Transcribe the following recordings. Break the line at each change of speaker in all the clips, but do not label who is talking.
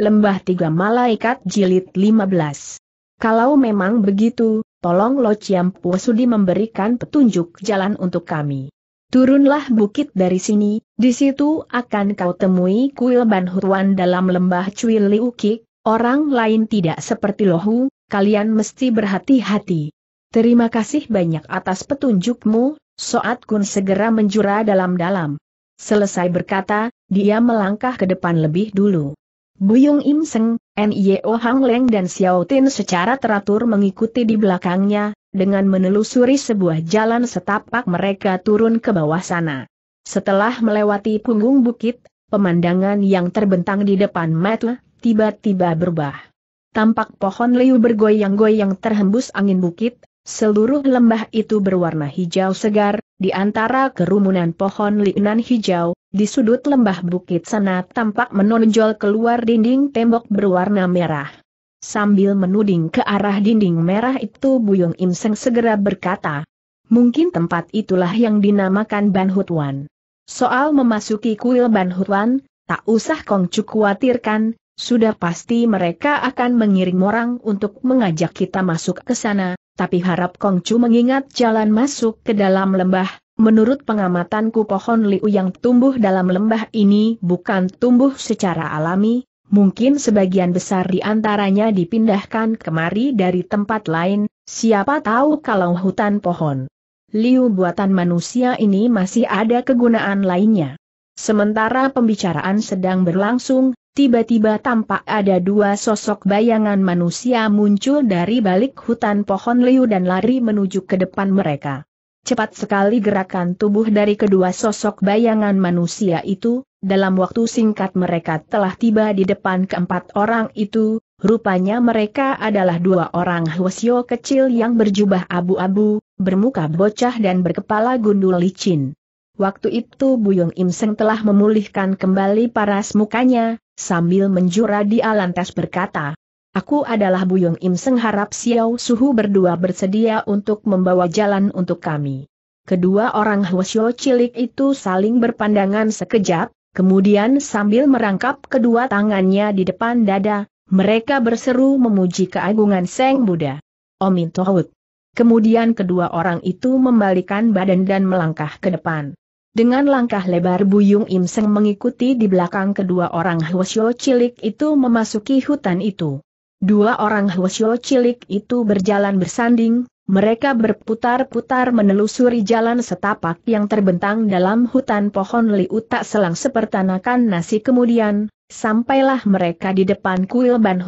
Lembah Tiga Malaikat Jilid 15. Kalau memang begitu, tolong Lo Ciampu Sudi memberikan petunjuk jalan untuk kami. Turunlah bukit dari sini, di situ akan kau temui kuil Ban dalam lembah Cui Liukik, orang lain tidak seperti Lohu, kalian mesti berhati-hati. Terima kasih banyak atas petunjukmu, Soat Kun segera menjura dalam-dalam. Selesai berkata, dia melangkah ke depan lebih dulu. Buyung Im Seng, NIO Hang Leng dan Xiao Tin secara teratur mengikuti di belakangnya, dengan menelusuri sebuah jalan setapak mereka turun ke bawah sana. Setelah melewati punggung bukit, pemandangan yang terbentang di depan mata tiba-tiba berubah. Tampak pohon liu bergoyang-goyang terhembus angin bukit, seluruh lembah itu berwarna hijau segar, di antara kerumunan pohon liunan hijau, di sudut lembah bukit sana tampak menonjol keluar dinding tembok berwarna merah. Sambil menuding ke arah dinding merah itu Buyung Im Seng segera berkata, mungkin tempat itulah yang dinamakan Ban Hutuan. Soal memasuki kuil Ban Hutuan, tak usah Kong khawatirkan, sudah pasti mereka akan mengirim orang untuk mengajak kita masuk ke sana, tapi harap Kong mengingat jalan masuk ke dalam lembah, Menurut pengamatanku pohon liu yang tumbuh dalam lembah ini bukan tumbuh secara alami, mungkin sebagian besar di antaranya dipindahkan kemari dari tempat lain, siapa tahu kalau hutan pohon liu buatan manusia ini masih ada kegunaan lainnya. Sementara pembicaraan sedang berlangsung, tiba-tiba tampak ada dua sosok bayangan manusia muncul dari balik hutan pohon liu dan lari menuju ke depan mereka. Cepat sekali gerakan tubuh dari kedua sosok bayangan manusia itu, dalam waktu singkat mereka telah tiba di depan keempat orang itu, rupanya mereka adalah dua orang Hwasyo kecil yang berjubah abu-abu, bermuka bocah dan berkepala gundul licin. Waktu itu Buyung Im telah memulihkan kembali paras mukanya, sambil menjura di alantas berkata, Aku adalah Buyung Im Seng harap Xiao Suhu berdua bersedia untuk membawa jalan untuk kami. Kedua orang Hwasyo cilik itu saling berpandangan sekejap, kemudian sambil merangkap kedua tangannya di depan dada, mereka berseru memuji keagungan Seng Buddha. Omin Tohut. Kemudian kedua orang itu membalikan badan dan melangkah ke depan. Dengan langkah lebar Buyung Im Seng mengikuti di belakang kedua orang Hwasyo cilik itu memasuki hutan itu. Dua orang Huosyo cilik itu berjalan bersanding, mereka berputar-putar menelusuri jalan setapak yang terbentang dalam hutan pohon liu tak selang sepertanakan nasi kemudian, sampailah mereka di depan kuil Ban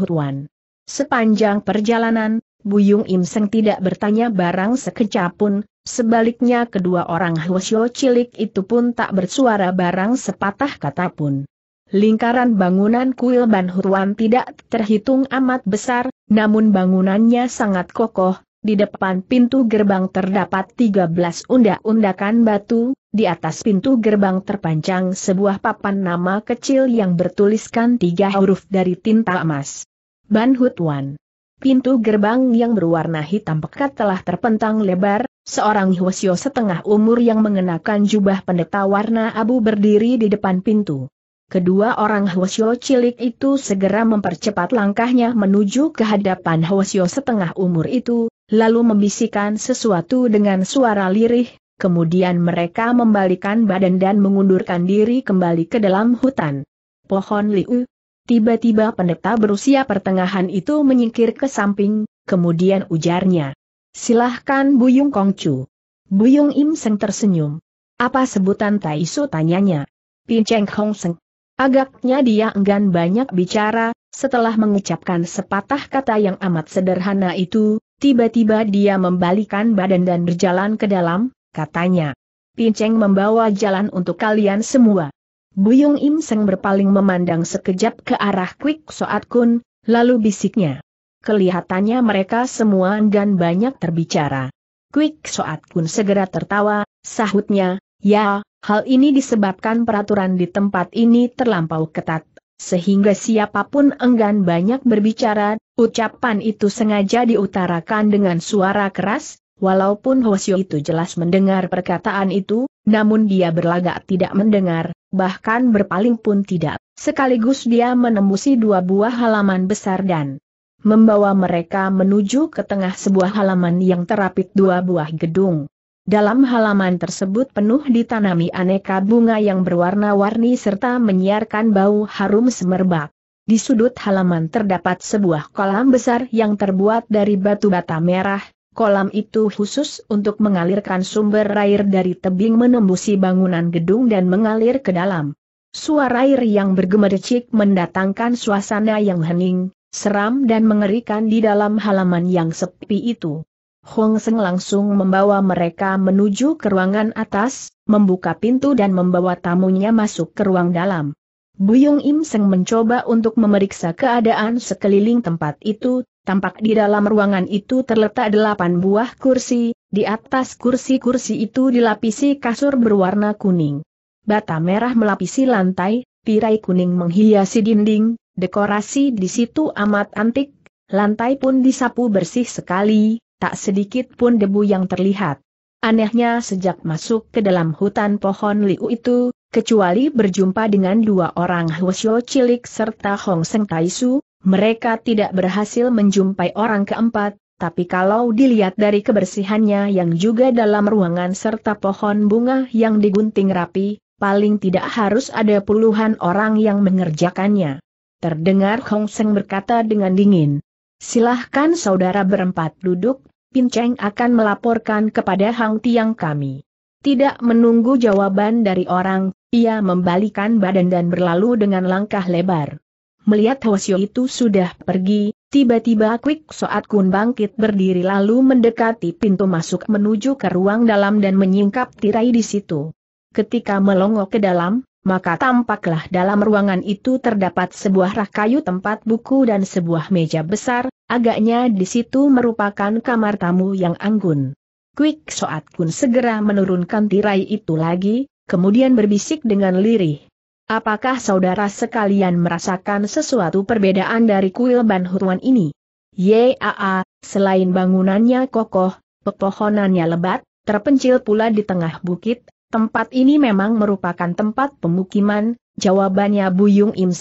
Sepanjang perjalanan, Buyung Im Seng tidak bertanya barang sekejap pun, sebaliknya kedua orang Huosyo cilik itu pun tak bersuara barang sepatah kata pun. Lingkaran bangunan kuil Ban tidak terhitung amat besar, namun bangunannya sangat kokoh, di depan pintu gerbang terdapat 13 undak-undakan batu, di atas pintu gerbang terpanjang sebuah papan nama kecil yang bertuliskan tiga huruf dari tinta emas. Ban Hutuan. Pintu gerbang yang berwarna hitam pekat telah terpentang lebar, seorang Hwasyo setengah umur yang mengenakan jubah pendeta warna abu berdiri di depan pintu. Kedua orang Hwasyo cilik itu segera mempercepat langkahnya menuju ke hadapan Hwasyo setengah umur itu, lalu membisikkan sesuatu dengan suara lirih, kemudian mereka membalikan badan dan mengundurkan diri kembali ke dalam hutan. Pohon liu. Tiba-tiba pendeta berusia pertengahan itu menyingkir ke samping, kemudian ujarnya. Silahkan Buyung Kongcu. Buyung Im Seng tersenyum. Apa sebutan Taisu tanyanya? Pinceng Hong Seng. Agaknya dia enggan banyak bicara, setelah mengucapkan sepatah kata yang amat sederhana itu, tiba-tiba dia membalikan badan dan berjalan ke dalam, katanya. Pinceng membawa jalan untuk kalian semua. Buyung Im Seng berpaling memandang sekejap ke arah Kwik Soat Kun, lalu bisiknya. Kelihatannya mereka semua enggan banyak terbicara. Kwik Soat Kun segera tertawa, sahutnya, Ya, hal ini disebabkan peraturan di tempat ini terlampau ketat, sehingga siapapun enggan banyak berbicara, ucapan itu sengaja diutarakan dengan suara keras, walaupun Hosio itu jelas mendengar perkataan itu, namun dia berlagak tidak mendengar, bahkan berpaling pun tidak. Sekaligus dia menembusi dua buah halaman besar dan membawa mereka menuju ke tengah sebuah halaman yang terapit dua buah gedung. Dalam halaman tersebut penuh ditanami aneka bunga yang berwarna-warni serta menyiarkan bau harum semerbak. Di sudut halaman terdapat sebuah kolam besar yang terbuat dari batu bata merah, kolam itu khusus untuk mengalirkan sumber air dari tebing menembusi bangunan gedung dan mengalir ke dalam. Suara air yang bergemericik mendatangkan suasana yang hening, seram dan mengerikan di dalam halaman yang sepi itu. Hong Seng langsung membawa mereka menuju ke ruangan atas, membuka pintu dan membawa tamunya masuk ke ruang dalam. Buyung Im Seng mencoba untuk memeriksa keadaan sekeliling tempat itu, tampak di dalam ruangan itu terletak delapan buah kursi, di atas kursi-kursi itu dilapisi kasur berwarna kuning. Bata merah melapisi lantai, tirai kuning menghiasi dinding, dekorasi di situ amat antik, lantai pun disapu bersih sekali, tak sedikit pun debu yang terlihat. Anehnya sejak masuk ke dalam hutan pohon liu itu, kecuali berjumpa dengan dua orang Huosyo cilik serta Hong Seng Taisu, mereka tidak berhasil menjumpai orang keempat, tapi kalau dilihat dari kebersihannya yang juga dalam ruangan serta pohon bunga yang digunting rapi, paling tidak harus ada puluhan orang yang mengerjakannya. Terdengar Hong Seng berkata dengan dingin, Silahkan saudara berempat duduk Pinceng akan melaporkan kepada Hang Tiang kami. Tidak menunggu jawaban dari orang, ia membalikan badan dan berlalu dengan langkah lebar. Melihat Hwasyo itu sudah pergi, tiba-tiba Quick Soat Kun bangkit berdiri lalu mendekati pintu masuk menuju ke ruang dalam dan menyingkap tirai di situ. Ketika melongok ke dalam, maka tampaklah dalam ruangan itu terdapat sebuah rak kayu tempat buku dan sebuah meja besar, agaknya di situ merupakan kamar tamu yang anggun. Quick Soat Kun segera menurunkan tirai itu lagi, kemudian berbisik dengan lirih. Apakah saudara sekalian merasakan sesuatu perbedaan dari kuil Ban Hurwan ini? Yaa, selain bangunannya kokoh, pepohonannya lebat, terpencil pula di tengah bukit, Tempat ini memang merupakan tempat pemukiman, jawabannya Buyung Im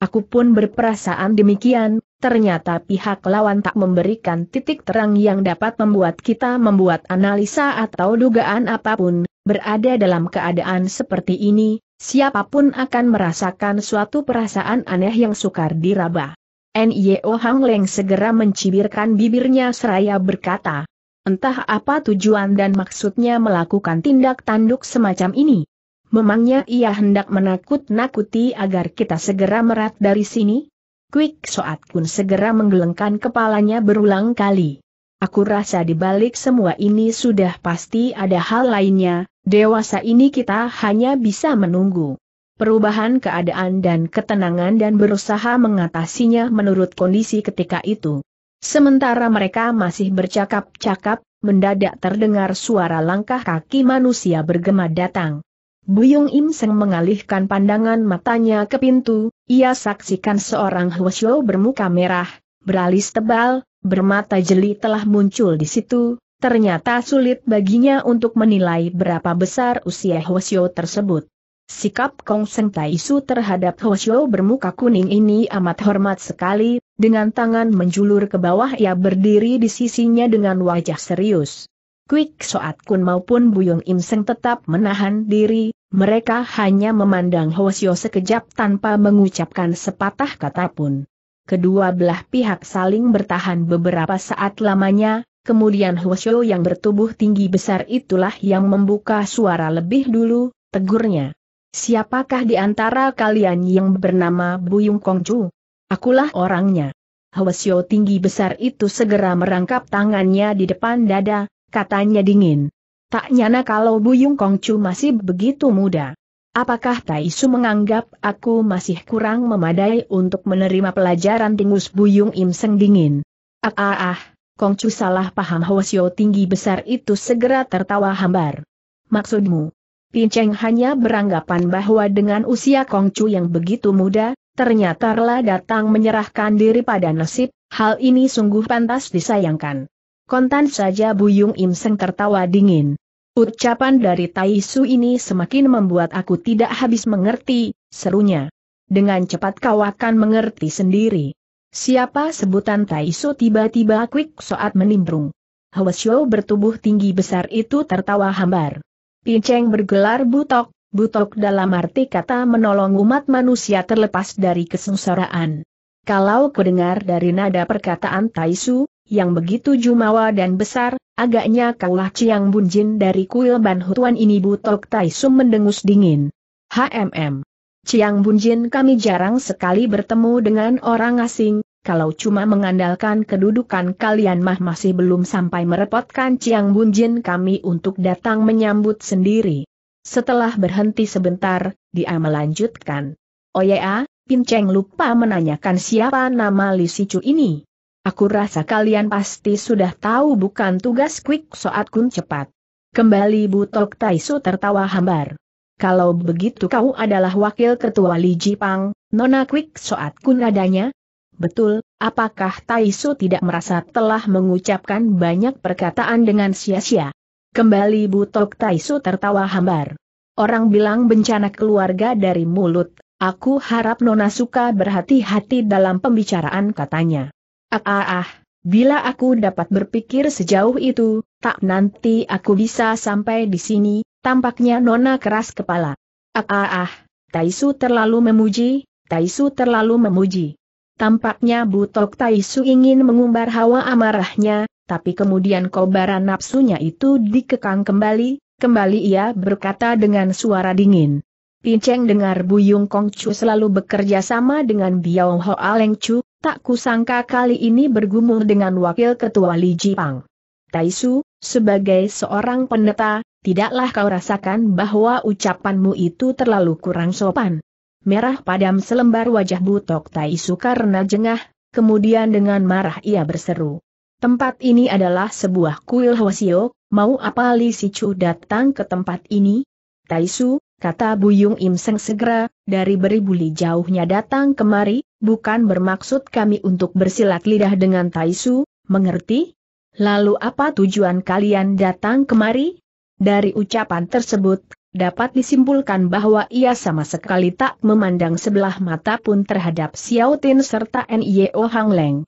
Aku pun berperasaan demikian, ternyata pihak lawan tak memberikan titik terang yang dapat membuat kita membuat analisa atau dugaan apapun, berada dalam keadaan seperti ini, siapapun akan merasakan suatu perasaan aneh yang sukar diraba. N.Y.O. Hang Leng segera mencibirkan bibirnya seraya berkata, Entah apa tujuan dan maksudnya melakukan tindak tanduk semacam ini. Memangnya ia hendak menakut-nakuti agar kita segera merat dari sini? Quick Soat Kun segera menggelengkan kepalanya berulang kali. Aku rasa di balik semua ini sudah pasti ada hal lainnya, dewasa ini kita hanya bisa menunggu perubahan keadaan dan ketenangan dan berusaha mengatasinya menurut kondisi ketika itu. Sementara mereka masih bercakap-cakap, mendadak terdengar suara langkah kaki manusia bergema datang. Buyung Im Seng mengalihkan pandangan matanya ke pintu, ia saksikan seorang Hwasyo bermuka merah, beralis tebal, bermata jeli telah muncul di situ, ternyata sulit baginya untuk menilai berapa besar usia Hwasyo tersebut. Sikap Kong Seng Su terhadap Hoshio bermuka kuning ini amat hormat sekali, dengan tangan menjulur ke bawah ia berdiri di sisinya dengan wajah serius. Quick Soat Kun maupun Buyung Im Seng tetap menahan diri, mereka hanya memandang Hoshio sekejap tanpa mengucapkan sepatah kata pun. Kedua belah pihak saling bertahan beberapa saat lamanya, kemudian Hoshio yang bertubuh tinggi besar itulah yang membuka suara lebih dulu, tegurnya. Siapakah di antara kalian yang bernama Buyung Kongcu? Akulah orangnya. Hwasyo tinggi besar itu segera merangkap tangannya di depan dada, katanya dingin. Tak nyana kalau Buyung Kongcu masih begitu muda. Apakah Taisu menganggap aku masih kurang memadai untuk menerima pelajaran tingus Buyung Im Seng dingin? Ah ah ah, Kongcu salah paham Hwasyo tinggi besar itu segera tertawa hambar. Maksudmu, Cheng hanya beranggapan bahwa dengan usia Kongcu yang begitu muda, ternyata Rela datang menyerahkan diri pada nasib, hal ini sungguh pantas disayangkan. Kontan saja Buyung Im Seng tertawa dingin. Ucapan dari Tai Su ini semakin membuat aku tidak habis mengerti, serunya. Dengan cepat kau akan mengerti sendiri. Siapa sebutan Tai Su tiba-tiba quick saat menimbrung. Hwasyo bertubuh tinggi besar itu tertawa hambar. Pinceng bergelar butok, butok dalam arti kata menolong umat manusia terlepas dari kesengsaraan. Kalau kudengar dari nada perkataan Taisu, yang begitu jumawa dan besar, agaknya kaulah Ciang Bunjin dari kuil Ban ini butok Taisu mendengus dingin. HMM. Ciang Bunjin kami jarang sekali bertemu dengan orang asing, kalau cuma mengandalkan kedudukan kalian mah masih belum sampai merepotkan Ciang Bunjin kami untuk datang menyambut sendiri. Setelah berhenti sebentar, dia melanjutkan. Oh ya, Pinceng lupa menanyakan siapa nama Li Sicu ini. Aku rasa kalian pasti sudah tahu bukan tugas quick soat kun cepat. Kembali Butok Taisu tertawa hambar. Kalau begitu kau adalah wakil ketua Li Jipang, Nona Quick Soat Kun adanya, Betul, apakah Taisu tidak merasa telah mengucapkan banyak perkataan dengan sia-sia? Kembali butok Taisu tertawa hambar. Orang bilang bencana keluarga dari mulut, aku harap Nona suka berhati-hati dalam pembicaraan katanya. Ah ah ah, bila aku dapat berpikir sejauh itu, tak nanti aku bisa sampai di sini, tampaknya Nona keras kepala. Ah ah ah, Taisu terlalu memuji, Taisu terlalu memuji. Tampaknya Butok Taisu ingin mengumbar hawa amarahnya, tapi kemudian kobaran nafsunya itu dikekang kembali, kembali ia berkata dengan suara dingin. Pinceng dengar Buyung Chu selalu bekerja sama dengan Biao Ho Aleng Chu, tak kusangka kali ini bergumul dengan Wakil Ketua Li Jipang. Taisu, sebagai seorang pendeta, tidaklah kau rasakan bahwa ucapanmu itu terlalu kurang sopan merah padam selembar wajah Butok Tai karena jengah, kemudian dengan marah ia berseru. Tempat ini adalah sebuah kuil Hwasio, mau apa Li Sicu datang ke tempat ini? Taisu, kata Buyung Im Seng segera, dari beribu li jauhnya datang kemari, bukan bermaksud kami untuk bersilat lidah dengan Taisu, mengerti? Lalu apa tujuan kalian datang kemari? Dari ucapan tersebut, dapat disimpulkan bahwa ia sama sekali tak memandang sebelah mata pun terhadap Xiao Tin serta NIO Hang Leng.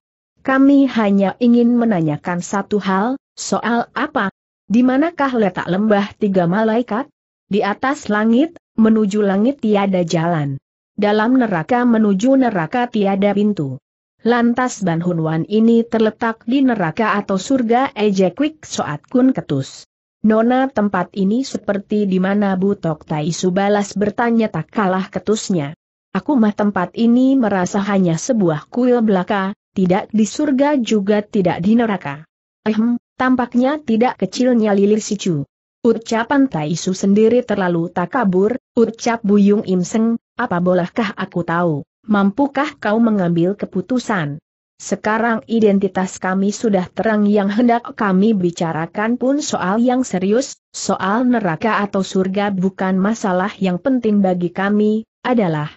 Kami hanya ingin menanyakan satu hal, soal apa? Di manakah letak lembah tiga malaikat? Di atas langit, menuju langit tiada jalan. Dalam neraka menuju neraka tiada pintu. Lantas Ban Hun Wan ini terletak di neraka atau surga Ejekwik Soat Kun Ketus. Nona tempat ini seperti di mana Butok Tai balas bertanya tak kalah ketusnya. Aku mah tempat ini merasa hanya sebuah kuil belaka, tidak di surga juga tidak di neraka. Ehm, tampaknya tidak kecilnya lilir sicu. Ucapan Taisu sendiri terlalu tak kabur. ucap Buyung Imseng, apa bolehkah aku tahu, mampukah kau mengambil keputusan? Sekarang identitas kami sudah terang yang hendak kami bicarakan pun soal yang serius, soal neraka atau surga bukan masalah yang penting bagi kami, adalah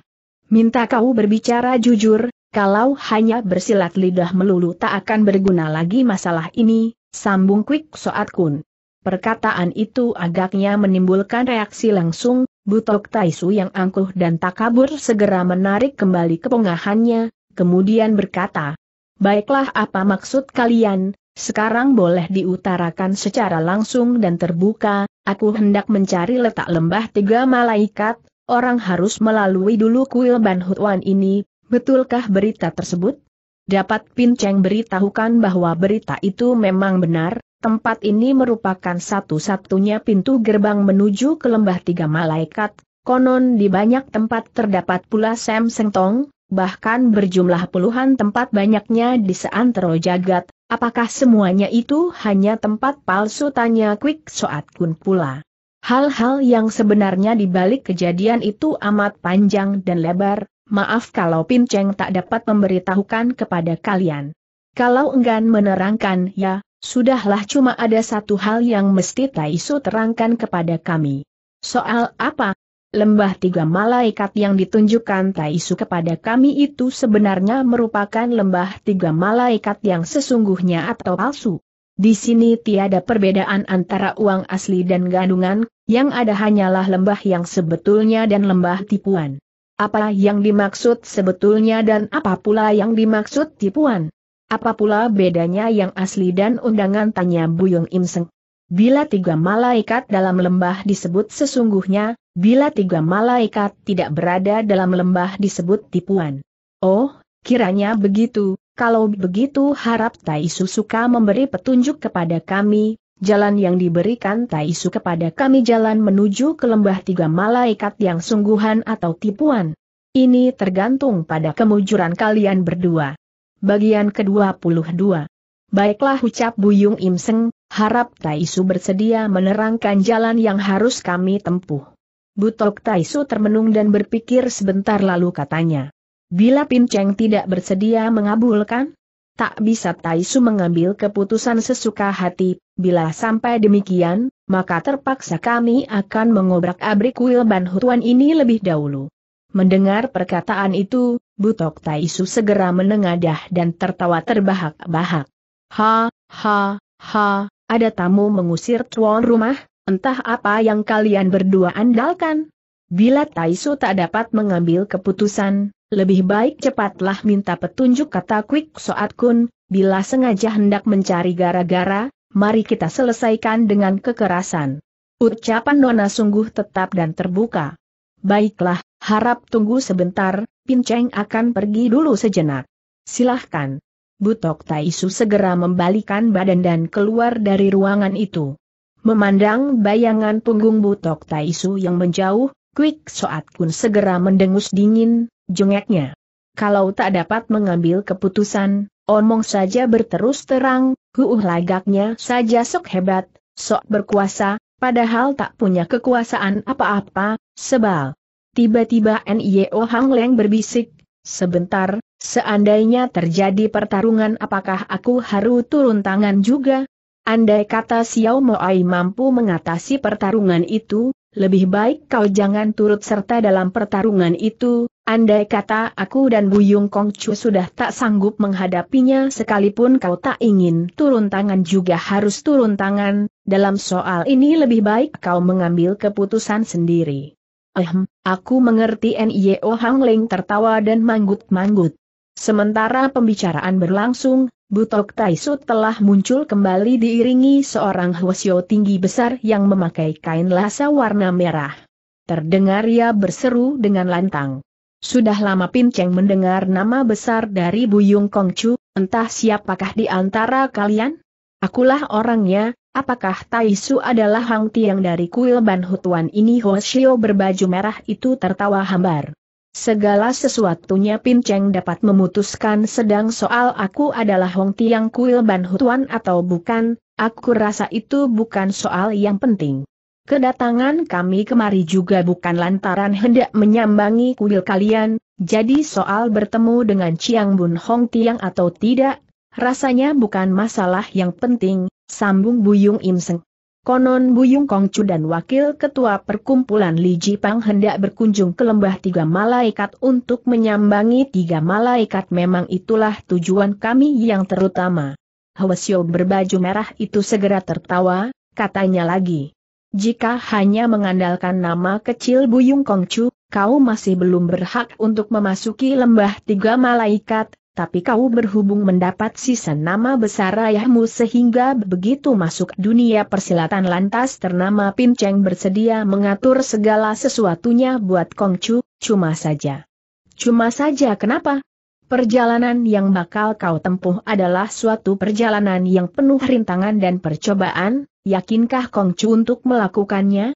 Minta kau berbicara jujur, kalau hanya bersilat lidah melulu tak akan berguna lagi masalah ini, sambung Quick Soat Kun. Perkataan itu agaknya menimbulkan reaksi langsung, Butok Taisu yang angkuh dan takabur segera menarik kembali kepongahannya, kemudian berkata, Baiklah apa maksud kalian, sekarang boleh diutarakan secara langsung dan terbuka, aku hendak mencari letak lembah tiga malaikat, orang harus melalui dulu kuil Ban ini, betulkah berita tersebut? Dapat pincang beritahukan bahwa berita itu memang benar, tempat ini merupakan satu-satunya pintu gerbang menuju ke lembah tiga malaikat, konon di banyak tempat terdapat pula Sam Tong, bahkan berjumlah puluhan tempat banyaknya di seantero jagat, apakah semuanya itu hanya tempat palsu tanya Quick Soat Kun pula. Hal-hal yang sebenarnya dibalik kejadian itu amat panjang dan lebar, maaf kalau Pin Cheng tak dapat memberitahukan kepada kalian. Kalau enggan menerangkan ya, sudahlah cuma ada satu hal yang mesti Taisu terangkan kepada kami. Soal apa? lembah tiga malaikat yang ditunjukkan Taisu kepada kami itu sebenarnya merupakan lembah tiga malaikat yang sesungguhnya atau palsu. Di sini tiada perbedaan antara uang asli dan gadungan, yang ada hanyalah lembah yang sebetulnya dan lembah tipuan. Apa yang dimaksud sebetulnya dan apa pula yang dimaksud tipuan? Apa pula bedanya yang asli dan undangan tanya Buyung Imseng? Bila tiga malaikat dalam lembah disebut sesungguhnya, bila tiga malaikat tidak berada dalam lembah disebut tipuan. Oh, kiranya begitu, kalau begitu harap Taisu suka memberi petunjuk kepada kami, jalan yang diberikan Taisu kepada kami jalan menuju ke lembah tiga malaikat yang sungguhan atau tipuan. Ini tergantung pada kemujuran kalian berdua. Bagian ke-22 Baiklah ucap Buyung Imseng, Harap Taisu bersedia menerangkan jalan yang harus kami tempuh. Butok Taisu termenung dan berpikir sebentar lalu katanya. Bila Pinceng tidak bersedia mengabulkan, tak bisa Taisu mengambil keputusan sesuka hati, bila sampai demikian, maka terpaksa kami akan mengobrak-abrik kuil Hutuan ini lebih dahulu. Mendengar perkataan itu, Butok Taisu segera menengadah dan tertawa terbahak-bahak. Ha, ha, ha, ada tamu mengusir tuan rumah, entah apa yang kalian berdua andalkan. Bila Taisu tak dapat mengambil keputusan, lebih baik cepatlah minta petunjuk kata Quick Soat Kun, bila sengaja hendak mencari gara-gara, mari kita selesaikan dengan kekerasan. Ucapan Nona sungguh tetap dan terbuka. Baiklah, harap tunggu sebentar, Pinceng akan pergi dulu sejenak. Silahkan. Butok Taisu segera membalikan badan dan keluar dari ruangan itu. Memandang bayangan punggung Butok Taisu yang menjauh, Quick Soat Kun segera mendengus dingin, jengeknya. Kalau tak dapat mengambil keputusan, omong saja berterus terang, huuh lagaknya saja sok hebat, sok berkuasa, padahal tak punya kekuasaan apa-apa, sebal. Tiba-tiba N.I.O. Hang Leng berbisik, sebentar, Seandainya terjadi pertarungan apakah aku harus turun tangan juga? Andai kata Xiao Moai mampu mengatasi pertarungan itu, lebih baik kau jangan turut serta dalam pertarungan itu, andai kata aku dan Bu Kong Kongcu sudah tak sanggup menghadapinya sekalipun kau tak ingin turun tangan juga harus turun tangan, dalam soal ini lebih baik kau mengambil keputusan sendiri. Ehm, aku mengerti N.Y.O. Hang Ling tertawa dan manggut-manggut. Sementara pembicaraan berlangsung, Butok Taisu telah muncul kembali diiringi seorang Hwasyo tinggi besar yang memakai kain lasa warna merah. Terdengar ia berseru dengan lantang. Sudah lama Pinceng mendengar nama besar dari Buyung Kongcu, entah siapakah di antara kalian? Akulah orangnya, apakah Taisu adalah Hang Tiang dari kuil Ban Hutuan ini Hwasyo berbaju merah itu tertawa hambar. Segala sesuatunya Pinceng dapat memutuskan sedang soal aku adalah Hong Tiang Kuil Ban Hutuan atau bukan, aku rasa itu bukan soal yang penting. Kedatangan kami kemari juga bukan lantaran hendak menyambangi kuil kalian, jadi soal bertemu dengan Chiang Bun Hong Tiang atau tidak, rasanya bukan masalah yang penting, sambung Buyung Im Seng. Konon Buyung Kongcu dan Wakil Ketua Perkumpulan Li Jipang hendak berkunjung ke lembah tiga malaikat untuk menyambangi tiga malaikat memang itulah tujuan kami yang terutama. Hwasyo berbaju merah itu segera tertawa, katanya lagi. Jika hanya mengandalkan nama kecil Buyung Kongcu, kau masih belum berhak untuk memasuki lembah tiga malaikat, tapi kau berhubung mendapat sisa nama besar ayahmu sehingga begitu masuk dunia persilatan lantas ternama Pinceng bersedia mengatur segala sesuatunya buat Kongcu, cuma saja. Cuma saja kenapa? Perjalanan yang bakal kau tempuh adalah suatu perjalanan yang penuh rintangan dan percobaan, yakinkah Kongcu untuk melakukannya?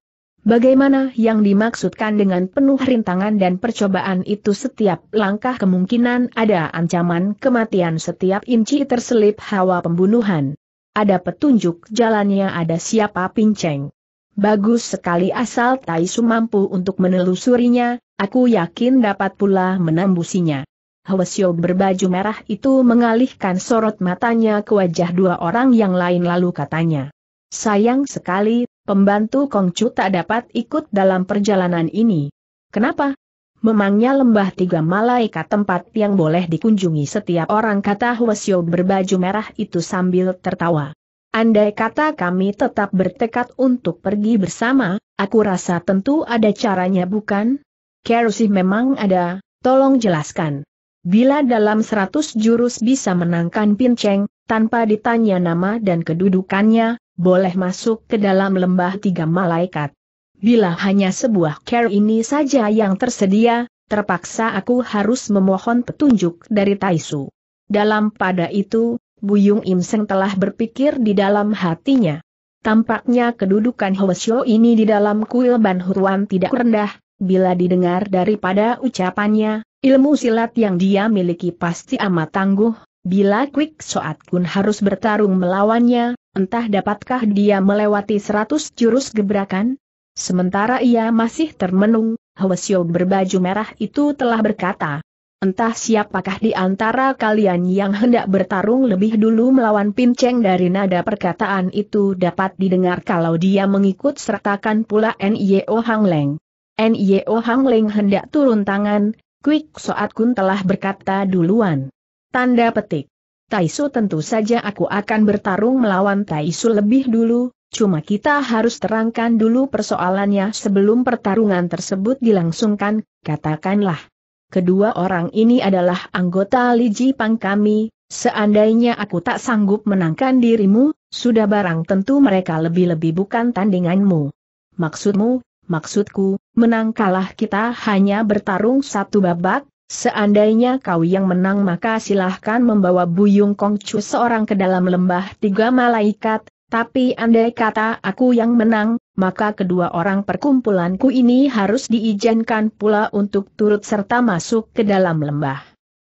Bagaimana yang dimaksudkan dengan penuh rintangan dan percobaan itu setiap langkah kemungkinan ada ancaman kematian setiap inci terselip hawa pembunuhan. Ada petunjuk jalannya ada siapa pinceng. Bagus sekali asal Taisu mampu untuk menelusurinya, aku yakin dapat pula menembusinya. Hwasyo berbaju merah itu mengalihkan sorot matanya ke wajah dua orang yang lain lalu katanya. Sayang sekali, pembantu Kongcu tak dapat ikut dalam perjalanan ini. Kenapa? Memangnya lembah tiga malaikat tempat yang boleh dikunjungi setiap orang kata Huasyo berbaju merah itu sambil tertawa. Andai kata kami tetap bertekad untuk pergi bersama, aku rasa tentu ada caranya bukan? Kerusih memang ada, tolong jelaskan. Bila dalam seratus jurus bisa menangkan pinceng, tanpa ditanya nama dan kedudukannya, boleh masuk ke dalam lembah tiga malaikat. Bila hanya sebuah care ini saja yang tersedia, terpaksa aku harus memohon petunjuk dari Taisu. Dalam pada itu, Buyung Im telah berpikir di dalam hatinya. Tampaknya kedudukan Hwasyo ini di dalam kuil Banhuruan tidak rendah, bila didengar daripada ucapannya, ilmu silat yang dia miliki pasti amat tangguh, bila Quick Soat Kun harus bertarung melawannya, Entah dapatkah dia melewati seratus jurus gebrakan? Sementara ia masih termenung, Hwasyo berbaju merah itu telah berkata, Entah siapakah di antara kalian yang hendak bertarung lebih dulu melawan Pinceng dari nada perkataan itu dapat didengar kalau dia mengikut sertakan pula N.Y.O. Hang Leng. N.Y.O. Hang Leng hendak turun tangan, Quick Soat Kun telah berkata duluan. Tanda petik. Taisu tentu saja aku akan bertarung melawan Taisu lebih dulu, cuma kita harus terangkan dulu persoalannya sebelum pertarungan tersebut dilangsungkan, katakanlah. Kedua orang ini adalah anggota Liji Pang kami, seandainya aku tak sanggup menangkan dirimu, sudah barang tentu mereka lebih-lebih bukan tandinganmu. Maksudmu, maksudku, menang kalah kita hanya bertarung satu babak, Seandainya kau yang menang maka silahkan membawa Buyung Kongcu seorang ke dalam lembah tiga malaikat, tapi andai kata aku yang menang, maka kedua orang perkumpulanku ini harus diizinkan pula untuk turut serta masuk ke dalam lembah.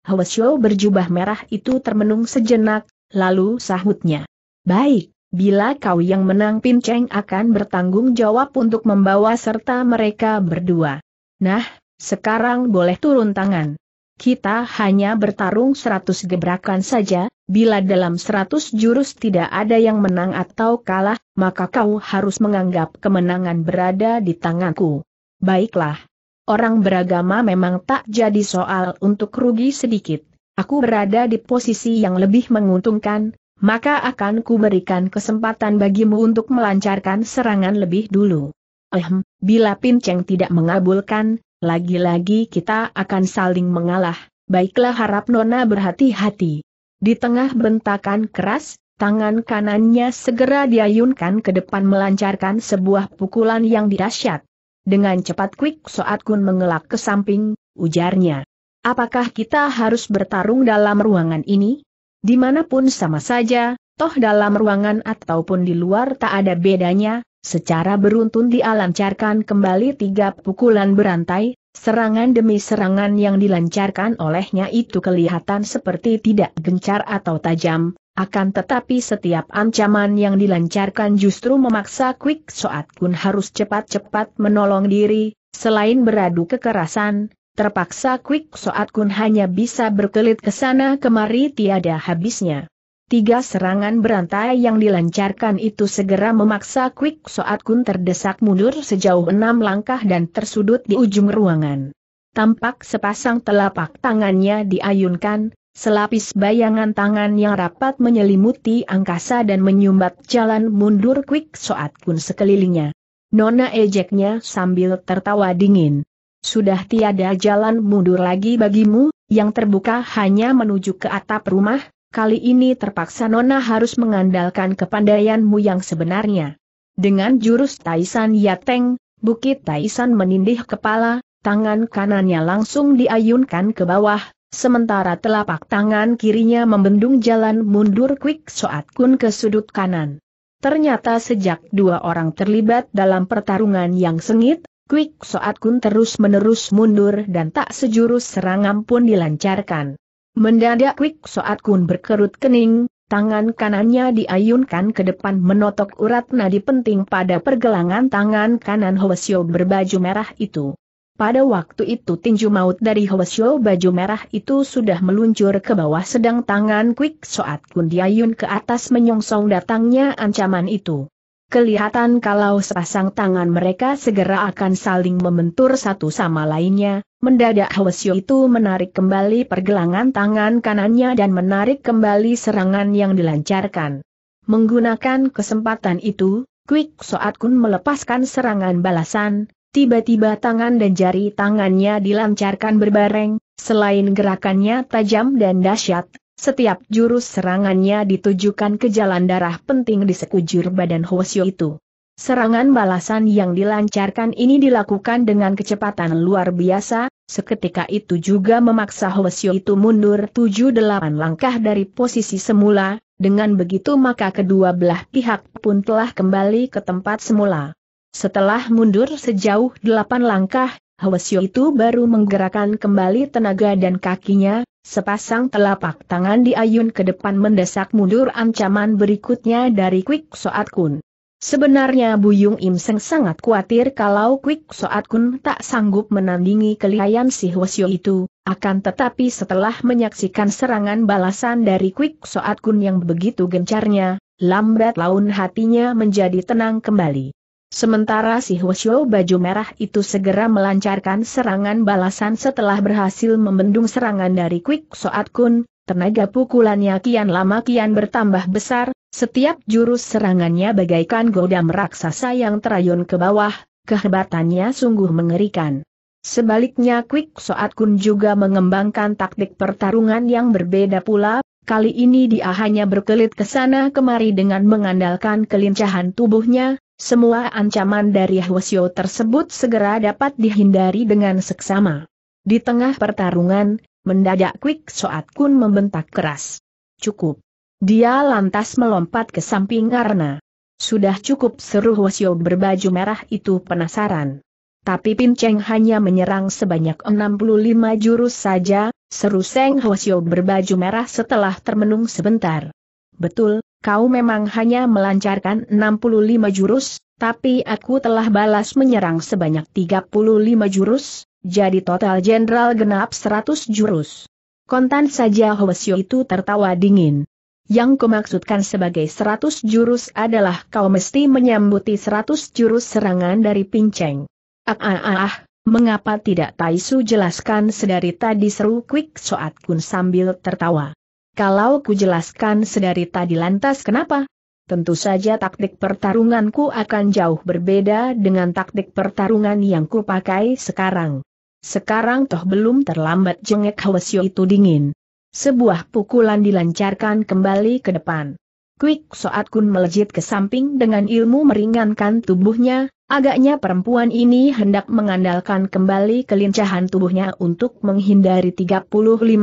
Hwasyo berjubah merah itu termenung sejenak, lalu sahutnya. Baik, bila kau yang menang Pin Cheng akan bertanggung jawab untuk membawa serta mereka berdua. Nah, sekarang boleh turun tangan. Kita hanya bertarung seratus gebrakan saja, bila dalam seratus jurus tidak ada yang menang atau kalah, maka kau harus menganggap kemenangan berada di tanganku. Baiklah. Orang beragama memang tak jadi soal untuk rugi sedikit. Aku berada di posisi yang lebih menguntungkan, maka akan kuberikan kesempatan bagimu untuk melancarkan serangan lebih dulu. Ehm, bila Pinceng tidak mengabulkan, lagi-lagi kita akan saling mengalah, baiklah harap Nona berhati-hati. Di tengah bentakan keras, tangan kanannya segera diayunkan ke depan melancarkan sebuah pukulan yang dirasyat. Dengan cepat Quick Soat Kun mengelak ke samping, ujarnya. Apakah kita harus bertarung dalam ruangan ini? Dimanapun sama saja, toh dalam ruangan ataupun di luar tak ada bedanya, Secara beruntun dialancarkan kembali tiga pukulan berantai, serangan demi serangan yang dilancarkan olehnya itu kelihatan seperti tidak gencar atau tajam, akan tetapi setiap ancaman yang dilancarkan justru memaksa Quick Soat Kun harus cepat-cepat menolong diri, selain beradu kekerasan, terpaksa Quick Soat Kun hanya bisa berkelit ke sana kemari tiada habisnya. Tiga serangan berantai yang dilancarkan itu segera memaksa Quick Soat Kun terdesak mundur sejauh enam langkah dan tersudut di ujung ruangan. Tampak sepasang telapak tangannya diayunkan, selapis bayangan tangan yang rapat menyelimuti angkasa dan menyumbat jalan mundur Quick Soat Kun sekelilingnya. Nona ejeknya sambil tertawa dingin. Sudah tiada jalan mundur lagi bagimu, yang terbuka hanya menuju ke atap rumah, kali ini terpaksa Nona harus mengandalkan kepandaianmu yang sebenarnya. Dengan jurus Taisan Yateng, Bukit Taisan menindih kepala, tangan kanannya langsung diayunkan ke bawah, sementara telapak tangan kirinya membendung jalan mundur Quick Soat Kun ke sudut kanan. Ternyata sejak dua orang terlibat dalam pertarungan yang sengit, Quick Soat Kun terus-menerus mundur dan tak sejurus serangan pun dilancarkan. Mendadak Quick Soat Kun berkerut kening, tangan kanannya diayunkan ke depan menotok urat nadi penting pada pergelangan tangan kanan Hwasyo berbaju merah itu. Pada waktu itu tinju maut dari Hwasyo baju merah itu sudah meluncur ke bawah sedang tangan Quick Soat Kun diayun ke atas menyongsong datangnya ancaman itu. Kelihatan kalau sepasang tangan mereka segera akan saling membentur satu sama lainnya, Mendadak Hwasyo itu menarik kembali pergelangan tangan kanannya dan menarik kembali serangan yang dilancarkan. Menggunakan kesempatan itu, Quick Soat Kun melepaskan serangan balasan, tiba-tiba tangan dan jari tangannya dilancarkan berbareng, selain gerakannya tajam dan dahsyat, setiap jurus serangannya ditujukan ke jalan darah penting di sekujur badan Hwasyo itu. Serangan balasan yang dilancarkan ini dilakukan dengan kecepatan luar biasa, seketika itu juga memaksa Hwasyo itu mundur 7-8 langkah dari posisi semula, dengan begitu maka kedua belah pihak pun telah kembali ke tempat semula. Setelah mundur sejauh 8 langkah, Hwasyo itu baru menggerakkan kembali tenaga dan kakinya, Sepasang telapak tangan diayun ke depan mendesak mundur ancaman berikutnya dari Quick Soat Kun. Sebenarnya Buyung Im Seng sangat khawatir kalau Quick Soat Kun tak sanggup menandingi kelihayan si Hwasyo itu, akan tetapi setelah menyaksikan serangan balasan dari Quick Soat Kun yang begitu gencarnya, lambat laun hatinya menjadi tenang kembali. Sementara si Hwasyo baju merah itu segera melancarkan serangan balasan setelah berhasil membendung serangan dari Quick Soat Kun, tenaga pukulannya kian lama kian bertambah besar, setiap jurus serangannya bagaikan godam raksasa yang terayun ke bawah, kehebatannya sungguh mengerikan. Sebaliknya Quick Soat Kun juga mengembangkan taktik pertarungan yang berbeda pula, kali ini dia hanya berkelit ke sana kemari dengan mengandalkan kelincahan tubuhnya, semua ancaman dari Hwasyo tersebut segera dapat dihindari dengan seksama. Di tengah pertarungan, Mendadak Quick Soat Kun membentak keras. Cukup. Dia lantas melompat ke samping karena sudah cukup seru Hwasyo berbaju merah itu penasaran. Tapi Pin Cheng hanya menyerang sebanyak 65 jurus saja, seru Seng Hwasyo berbaju merah setelah termenung sebentar. Betul, kau memang hanya melancarkan 65 jurus, tapi aku telah balas menyerang sebanyak 35 jurus, jadi total jenderal genap 100 jurus. Kontan saja Hwasyo itu tertawa dingin. Yang kumaksudkan sebagai seratus jurus adalah kau mesti menyambuti seratus jurus serangan dari pinceng. Ah, ah ah ah, mengapa tidak Taisu jelaskan sedari tadi seru Quick Soat Kun sambil tertawa. Kalau ku jelaskan sedari tadi lantas kenapa? Tentu saja taktik pertarunganku akan jauh berbeda dengan taktik pertarungan yang kupakai sekarang. Sekarang toh belum terlambat jengek Hwasyo itu dingin. Sebuah pukulan dilancarkan kembali ke depan. Quick saat Kun melejit ke samping dengan ilmu meringankan tubuhnya, agaknya perempuan ini hendak mengandalkan kembali kelincahan tubuhnya untuk menghindari 35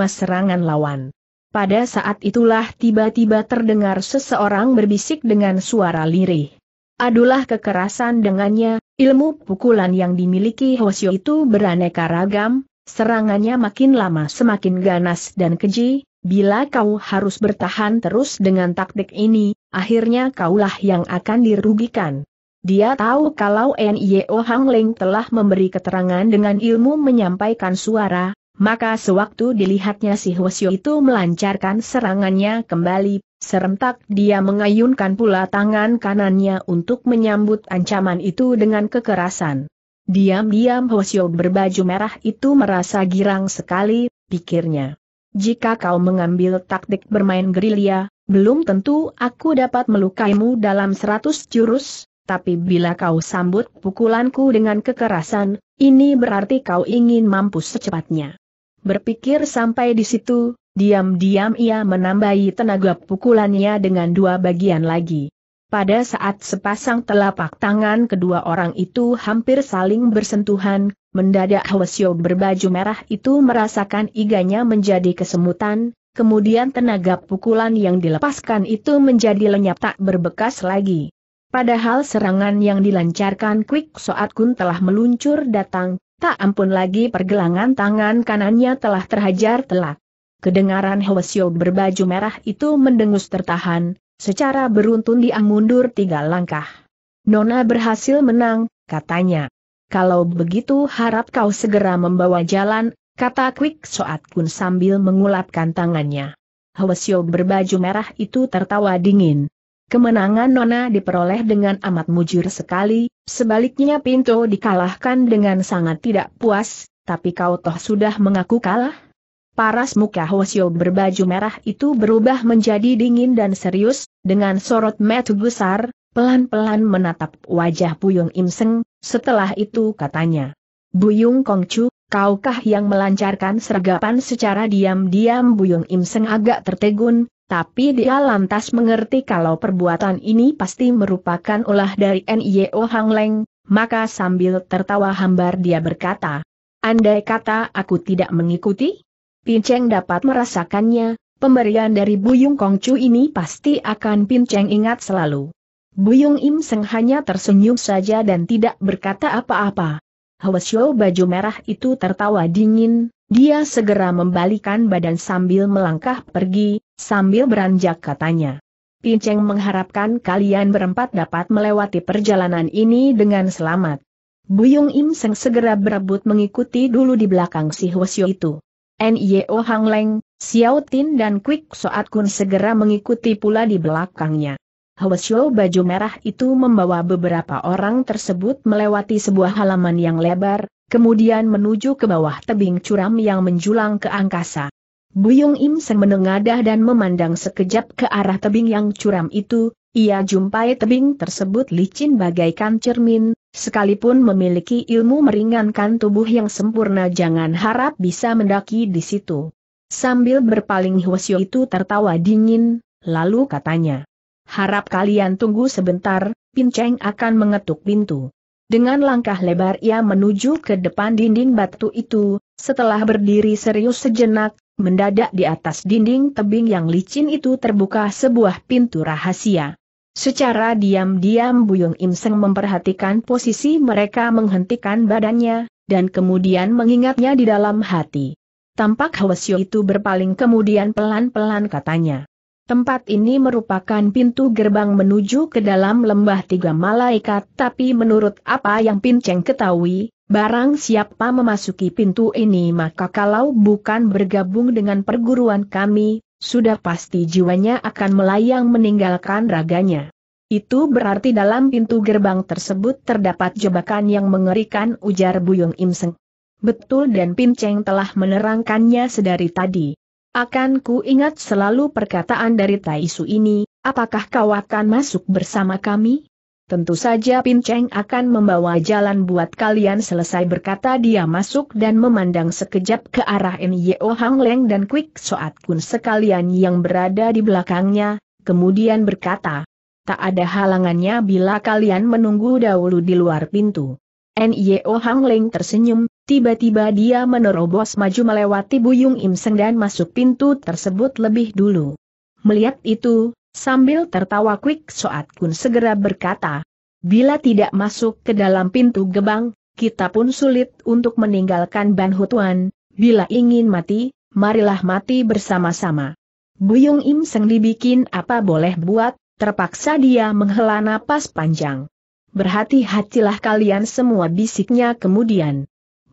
serangan lawan. Pada saat itulah tiba-tiba terdengar seseorang berbisik dengan suara lirih adulah kekerasan dengannya, ilmu pukulan yang dimiliki Hosio itu beraneka ragam, serangannya makin lama semakin ganas dan keji, Bila kau harus bertahan terus dengan taktik ini, akhirnya kaulah yang akan dirugikan. Dia tahu kalau N.I.O. Hang Ling telah memberi keterangan dengan ilmu menyampaikan suara, maka sewaktu dilihatnya si Hwasyo itu melancarkan serangannya kembali, Serentak dia mengayunkan pula tangan kanannya untuk menyambut ancaman itu dengan kekerasan. Diam-diam Hosyo berbaju merah itu merasa girang sekali, pikirnya. Jika kau mengambil taktik bermain gerilya, belum tentu aku dapat melukaimu dalam seratus jurus, tapi bila kau sambut pukulanku dengan kekerasan, ini berarti kau ingin mampus secepatnya. Berpikir sampai di situ, Diam-diam ia menambahi tenaga pukulannya dengan dua bagian lagi. Pada saat sepasang telapak tangan kedua orang itu hampir saling bersentuhan, mendadak Hwasyo berbaju merah itu merasakan iganya menjadi kesemutan, kemudian tenaga pukulan yang dilepaskan itu menjadi lenyap tak berbekas lagi. Padahal serangan yang dilancarkan Quick Soat Kun telah meluncur datang, tak ampun lagi pergelangan tangan kanannya telah terhajar telak. Kedengaran Hwasyo berbaju merah itu mendengus tertahan, secara beruntun dia mundur tiga langkah. Nona berhasil menang, katanya. Kalau begitu harap kau segera membawa jalan, kata Quick Soat Kun sambil mengulapkan tangannya. Hwasyo berbaju merah itu tertawa dingin. Kemenangan Nona diperoleh dengan amat mujur sekali, sebaliknya Pinto dikalahkan dengan sangat tidak puas, tapi kau toh sudah mengaku kalah? Paras muka Hosio berbaju merah itu berubah menjadi dingin dan serius, dengan sorot mata besar, pelan-pelan menatap wajah Buyung Imseng, setelah itu katanya. Buyung Kongcu, kaukah yang melancarkan sergapan secara diam-diam Buyung Imseng agak tertegun, tapi dia lantas mengerti kalau perbuatan ini pasti merupakan ulah dari NIO Hang Leng, maka sambil tertawa hambar dia berkata, Andai kata aku tidak mengikuti? Pinceng dapat merasakannya, pemberian dari Buyung Kongcu ini pasti akan Pinceng ingat selalu. Buyung Im Seng hanya tersenyum saja dan tidak berkata apa-apa. Hwasyo baju merah itu tertawa dingin, dia segera membalikan badan sambil melangkah pergi, sambil beranjak katanya. Pinceng mengharapkan kalian berempat dapat melewati perjalanan ini dengan selamat. Buyung Im Seng segera berebut mengikuti dulu di belakang si Hwasyo itu. Nio Hang Leng, Xiao Tin dan Quick Soat Kun segera mengikuti pula di belakangnya. Hwasyo baju merah itu membawa beberapa orang tersebut melewati sebuah halaman yang lebar, kemudian menuju ke bawah tebing curam yang menjulang ke angkasa. Buyung Im Sen menengadah dan memandang sekejap ke arah tebing yang curam itu, ia jumpai tebing tersebut licin bagaikan cermin, sekalipun memiliki ilmu meringankan tubuh yang sempurna jangan harap bisa mendaki di situ. Sambil berpaling Hwasyo itu tertawa dingin, lalu katanya. Harap kalian tunggu sebentar, Pinceng akan mengetuk pintu. Dengan langkah lebar ia menuju ke depan dinding batu itu, setelah berdiri serius sejenak, mendadak di atas dinding tebing yang licin itu terbuka sebuah pintu rahasia. Secara diam-diam Buyung Im Seng memperhatikan posisi mereka menghentikan badannya, dan kemudian mengingatnya di dalam hati. Tampak Hwasyo itu berpaling kemudian pelan-pelan katanya. Tempat ini merupakan pintu gerbang menuju ke dalam lembah tiga malaikat tapi menurut apa yang Pinceng ketahui, barang siapa memasuki pintu ini maka kalau bukan bergabung dengan perguruan kami, sudah pasti jiwanya akan melayang meninggalkan raganya. Itu berarti dalam pintu gerbang tersebut terdapat jebakan yang mengerikan ujar Buyung Imseng. Betul dan Pin Cheng telah menerangkannya sedari tadi. Akan ku ingat selalu perkataan dari Taisu ini, apakah kau akan masuk bersama kami? Tentu saja Pin Cheng akan membawa jalan buat kalian selesai berkata dia masuk dan memandang sekejap ke arah Nyo Hang Leng dan Quick Soat Kun sekalian yang berada di belakangnya, kemudian berkata, tak ada halangannya bila kalian menunggu dahulu di luar pintu. Nyo Hang Leng tersenyum, tiba-tiba dia menerobos maju melewati Buyung Im Seng dan masuk pintu tersebut lebih dulu. Melihat itu, Sambil tertawa quick Soat Kun segera berkata, bila tidak masuk ke dalam pintu gebang, kita pun sulit untuk meninggalkan Ban Hutuan, bila ingin mati, marilah mati bersama-sama. Buyung Im Seng dibikin apa boleh buat, terpaksa dia menghela napas panjang. Berhati-hatilah kalian semua bisiknya kemudian.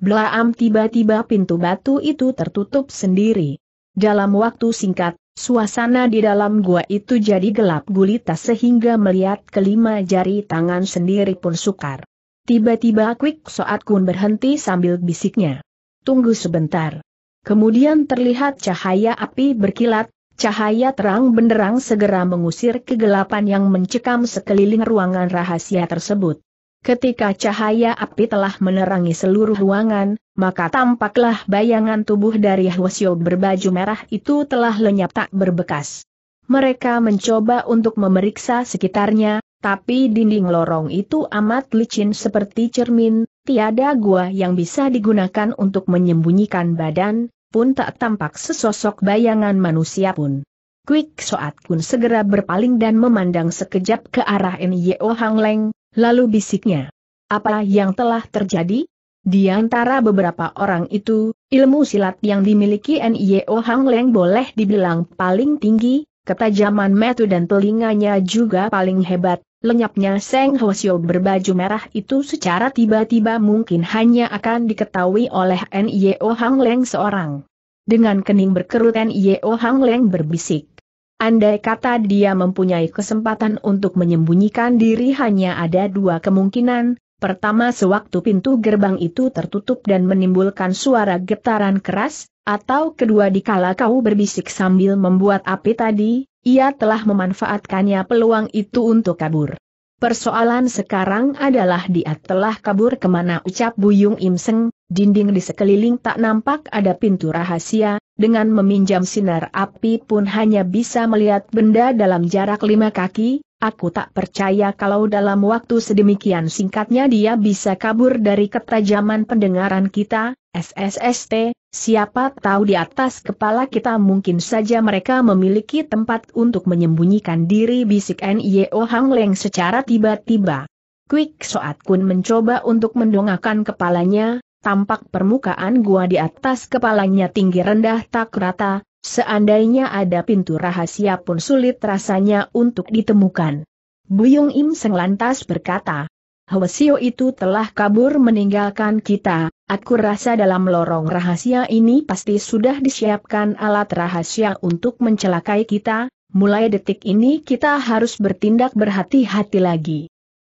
Blaam tiba-tiba pintu batu itu tertutup sendiri. Dalam waktu singkat, Suasana di dalam gua itu jadi gelap gulita sehingga melihat kelima jari tangan sendiri pun sukar. Tiba-tiba Quick Soat Kun berhenti sambil bisiknya. Tunggu sebentar. Kemudian terlihat cahaya api berkilat, cahaya terang benderang segera mengusir kegelapan yang mencekam sekeliling ruangan rahasia tersebut. Ketika cahaya api telah menerangi seluruh ruangan, maka tampaklah bayangan tubuh dari Hwasyo berbaju merah itu telah lenyap tak berbekas. Mereka mencoba untuk memeriksa sekitarnya, tapi dinding lorong itu amat licin seperti cermin, tiada gua yang bisa digunakan untuk menyembunyikan badan, pun tak tampak sesosok bayangan manusia pun. Quick Soat pun segera berpaling dan memandang sekejap ke arah Nyo Hang Leng, Lalu bisiknya, apa yang telah terjadi? Di antara beberapa orang itu, ilmu silat yang dimiliki N.I.O. Hang Leng boleh dibilang paling tinggi, ketajaman metu dan telinganya juga paling hebat, lenyapnya Seng Hwasyo berbaju merah itu secara tiba-tiba mungkin hanya akan diketahui oleh N.I.O. Hang Leng seorang. Dengan kening berkerut N.I.O. Hang Leng berbisik. Andai kata dia mempunyai kesempatan untuk menyembunyikan diri hanya ada dua kemungkinan, pertama sewaktu pintu gerbang itu tertutup dan menimbulkan suara getaran keras, atau kedua dikala kau berbisik sambil membuat api tadi, ia telah memanfaatkannya peluang itu untuk kabur. Persoalan sekarang adalah dia telah kabur kemana ucap Buyung Imseng, dinding di sekeliling tak nampak ada pintu rahasia, dengan meminjam sinar api pun hanya bisa melihat benda dalam jarak lima kaki, aku tak percaya kalau dalam waktu sedemikian singkatnya dia bisa kabur dari ketajaman pendengaran kita, SSST, siapa tahu di atas kepala kita mungkin saja mereka memiliki tempat untuk menyembunyikan diri bisik N.Y.O. Hang Leng secara tiba-tiba. Quick Soat Kun mencoba untuk mendongakkan kepalanya, tampak permukaan gua di atas kepalanya tinggi rendah tak rata, seandainya ada pintu rahasia pun sulit rasanya untuk ditemukan. Buyung Im Seng lantas berkata, Hwasio itu telah kabur meninggalkan kita, aku rasa dalam lorong rahasia ini pasti sudah disiapkan alat rahasia untuk mencelakai kita, mulai detik ini kita harus bertindak berhati-hati lagi.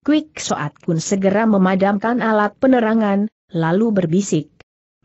Quick Soat pun segera memadamkan alat penerangan, lalu berbisik.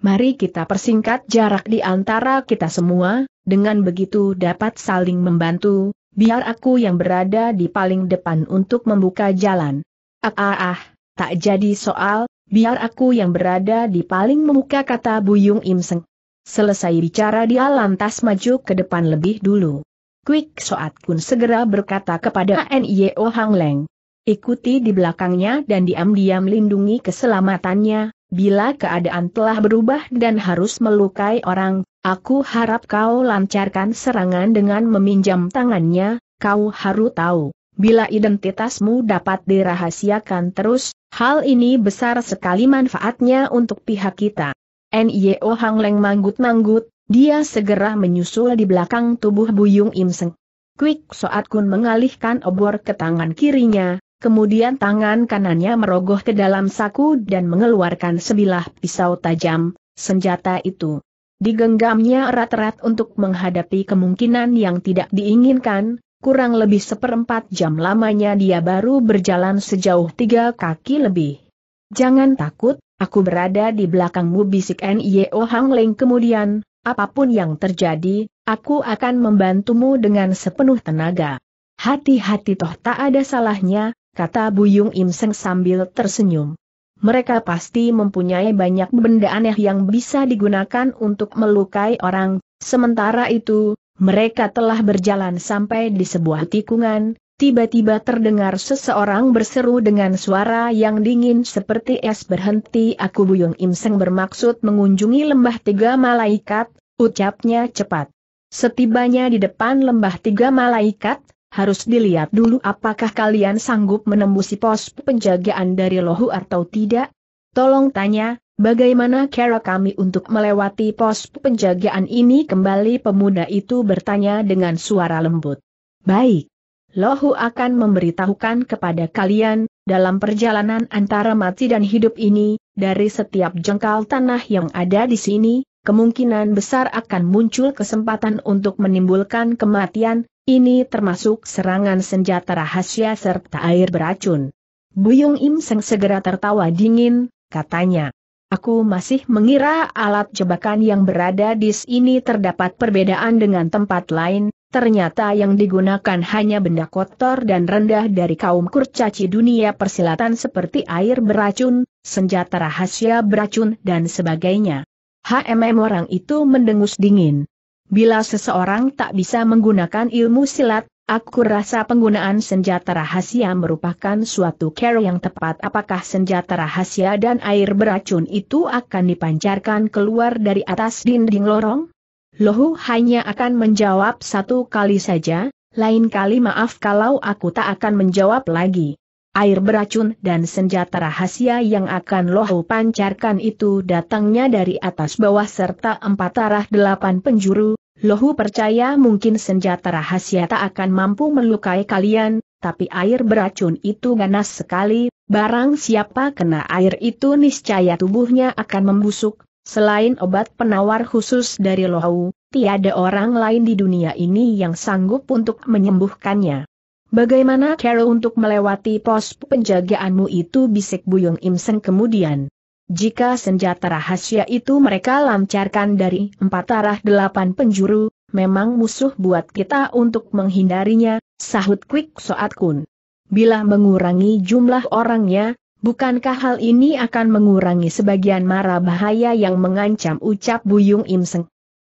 Mari kita persingkat jarak di antara kita semua, dengan begitu dapat saling membantu, biar aku yang berada di paling depan untuk membuka jalan. Ah ah ah, tak jadi soal, biar aku yang berada di paling membuka kata Buyung Imseng. Selesai bicara dia lantas maju ke depan lebih dulu. Quick Soat Kun segera berkata kepada NIO Hang Leng. Ikuti di belakangnya dan diam-diam lindungi keselamatannya, Bila keadaan telah berubah dan harus melukai orang, aku harap kau lancarkan serangan dengan meminjam tangannya, kau harus tahu. Bila identitasmu dapat dirahasiakan terus, hal ini besar sekali manfaatnya untuk pihak kita. NIO Hang Leng manggut-manggut, dia segera menyusul di belakang tubuh Buyung Imseng. Quick Soat Kun mengalihkan obor ke tangan kirinya, Kemudian tangan kanannya merogoh ke dalam saku dan mengeluarkan sebilah pisau tajam, senjata itu. Digenggamnya erat-erat untuk menghadapi kemungkinan yang tidak diinginkan, kurang lebih seperempat jam lamanya dia baru berjalan sejauh tiga kaki lebih. Jangan takut, aku berada di belakangmu bisik N.I.O. Hang Leng kemudian, apapun yang terjadi, aku akan membantumu dengan sepenuh tenaga. Hati-hati toh tak ada salahnya, kata Buyung Im sambil tersenyum. Mereka pasti mempunyai banyak benda aneh yang bisa digunakan untuk melukai orang, sementara itu, mereka telah berjalan sampai di sebuah tikungan, tiba-tiba terdengar seseorang berseru dengan suara yang dingin seperti es berhenti aku Buyung Im bermaksud mengunjungi lembah tiga malaikat, ucapnya cepat. Setibanya di depan lembah tiga malaikat, harus dilihat dulu apakah kalian sanggup menembusi pos penjagaan dari lohu atau tidak? Tolong tanya, bagaimana cara kami untuk melewati pos penjagaan ini? Kembali pemuda itu bertanya dengan suara lembut. Baik. Lohu akan memberitahukan kepada kalian, dalam perjalanan antara mati dan hidup ini, dari setiap jengkal tanah yang ada di sini, kemungkinan besar akan muncul kesempatan untuk menimbulkan kematian, ini termasuk serangan senjata rahasia serta air beracun. Buyung Im Seng segera tertawa dingin, katanya. Aku masih mengira alat jebakan yang berada di sini terdapat perbedaan dengan tempat lain, ternyata yang digunakan hanya benda kotor dan rendah dari kaum kurcaci dunia persilatan seperti air beracun, senjata rahasia beracun dan sebagainya. HMM orang itu mendengus dingin. Bila seseorang tak bisa menggunakan ilmu silat, aku rasa penggunaan senjata rahasia merupakan suatu care yang tepat apakah senjata rahasia dan air beracun itu akan dipancarkan keluar dari atas dinding lorong? Lohu hanya akan menjawab satu kali saja, lain kali maaf kalau aku tak akan menjawab lagi air beracun dan senjata rahasia yang akan Lohu pancarkan itu datangnya dari atas bawah serta empat arah delapan penjuru, Lohu percaya mungkin senjata rahasia tak akan mampu melukai kalian, tapi air beracun itu ganas sekali, barang siapa kena air itu niscaya tubuhnya akan membusuk, selain obat penawar khusus dari Lohu, tiada orang lain di dunia ini yang sanggup untuk menyembuhkannya. Bagaimana cara untuk melewati pos penjagaanmu itu bisik Buyung Imsen kemudian? Jika senjata rahasia itu mereka lancarkan dari empat arah delapan penjuru, memang musuh buat kita untuk menghindarinya, sahut Quick Soat Kun. Bila mengurangi jumlah orangnya, bukankah hal ini akan mengurangi sebagian mara bahaya yang mengancam ucap Buyung Im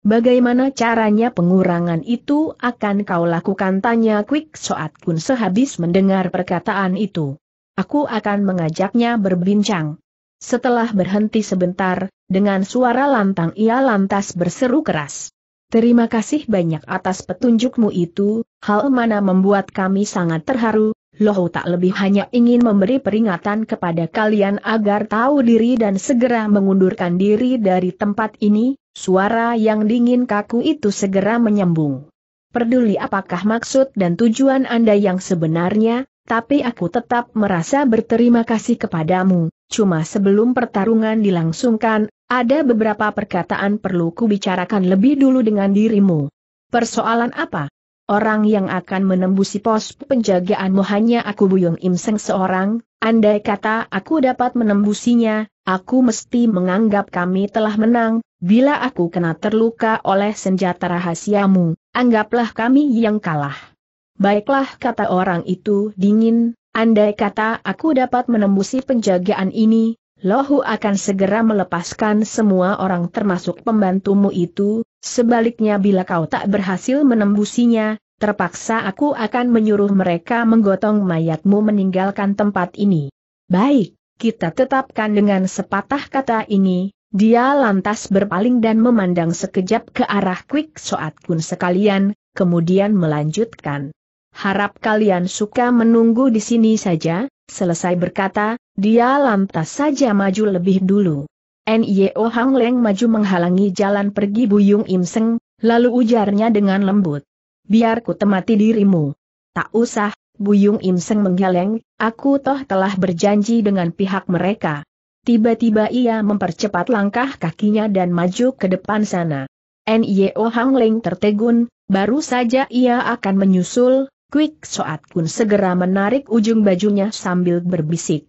Bagaimana caranya pengurangan itu akan kau lakukan tanya Quick Soat Kun sehabis mendengar perkataan itu. Aku akan mengajaknya berbincang. Setelah berhenti sebentar, dengan suara lantang ia lantas berseru keras. Terima kasih banyak atas petunjukmu itu, hal mana membuat kami sangat terharu, Lohu tak lebih hanya ingin memberi peringatan kepada kalian agar tahu diri dan segera mengundurkan diri dari tempat ini, suara yang dingin kaku itu segera menyambung. Peduli apakah maksud dan tujuan Anda yang sebenarnya, tapi aku tetap merasa berterima kasih kepadamu. Cuma sebelum pertarungan dilangsungkan, ada beberapa perkataan perlu kubicarakan lebih dulu dengan dirimu. Persoalan apa? Orang yang akan menembusi pos penjagaanmu hanya aku Buyung Im seorang, andai kata aku dapat menembusinya, aku mesti menganggap kami telah menang, bila aku kena terluka oleh senjata rahasiamu, anggaplah kami yang kalah. Baiklah kata orang itu dingin, andai kata aku dapat menembusi penjagaan ini, Lohu akan segera melepaskan semua orang termasuk pembantumu itu, sebaliknya bila kau tak berhasil menembusinya, terpaksa aku akan menyuruh mereka menggotong mayatmu meninggalkan tempat ini. Baik, kita tetapkan dengan sepatah kata ini, dia lantas berpaling dan memandang sekejap ke arah Quick Soat Kun sekalian, kemudian melanjutkan harap kalian suka menunggu di sini saja, selesai berkata, dia lantas saja maju lebih dulu. N.Y.O. Hang Leng maju menghalangi jalan pergi Buyung Im Seng, lalu ujarnya dengan lembut. Biar ku temati dirimu. Tak usah, Buyung Im Seng menggeleng, aku toh telah berjanji dengan pihak mereka. Tiba-tiba ia mempercepat langkah kakinya dan maju ke depan sana. N.Y.O. Hang Leng tertegun, baru saja ia akan menyusul, Quick Soat Kun segera menarik ujung bajunya sambil berbisik.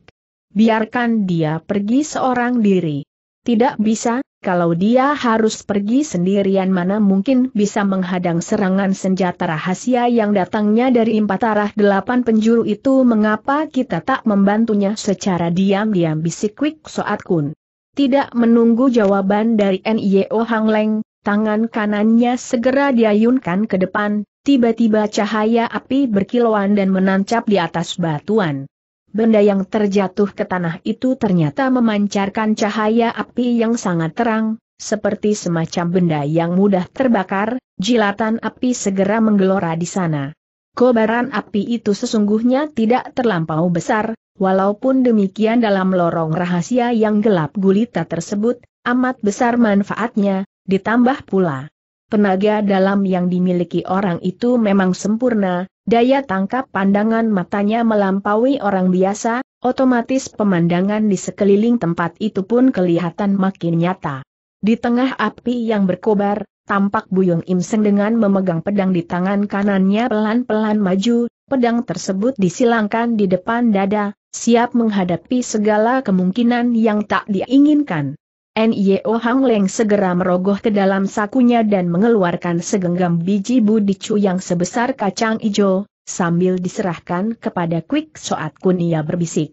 Biarkan dia pergi seorang diri. Tidak bisa, kalau dia harus pergi sendirian mana mungkin bisa menghadang serangan senjata rahasia yang datangnya dari empat arah delapan penjuru itu mengapa kita tak membantunya secara diam-diam bisik Quick Soat Kun. Tidak menunggu jawaban dari NIO Hang Leng, tangan kanannya segera diayunkan ke depan, Tiba-tiba cahaya api berkilauan dan menancap di atas batuan. Benda yang terjatuh ke tanah itu ternyata memancarkan cahaya api yang sangat terang, seperti semacam benda yang mudah terbakar, jilatan api segera menggelora di sana. Kobaran api itu sesungguhnya tidak terlampau besar, walaupun demikian dalam lorong rahasia yang gelap gulita tersebut, amat besar manfaatnya, ditambah pula. Tenaga dalam yang dimiliki orang itu memang sempurna, daya tangkap pandangan matanya melampaui orang biasa, otomatis pemandangan di sekeliling tempat itu pun kelihatan makin nyata. Di tengah api yang berkobar, tampak Buyung Imseng dengan memegang pedang di tangan kanannya pelan-pelan maju, pedang tersebut disilangkan di depan dada, siap menghadapi segala kemungkinan yang tak diinginkan. Nio Hang Leng segera merogoh ke dalam sakunya dan mengeluarkan segenggam biji budicu yang sebesar kacang ijo, sambil diserahkan kepada Quick Soat Kun ia berbisik.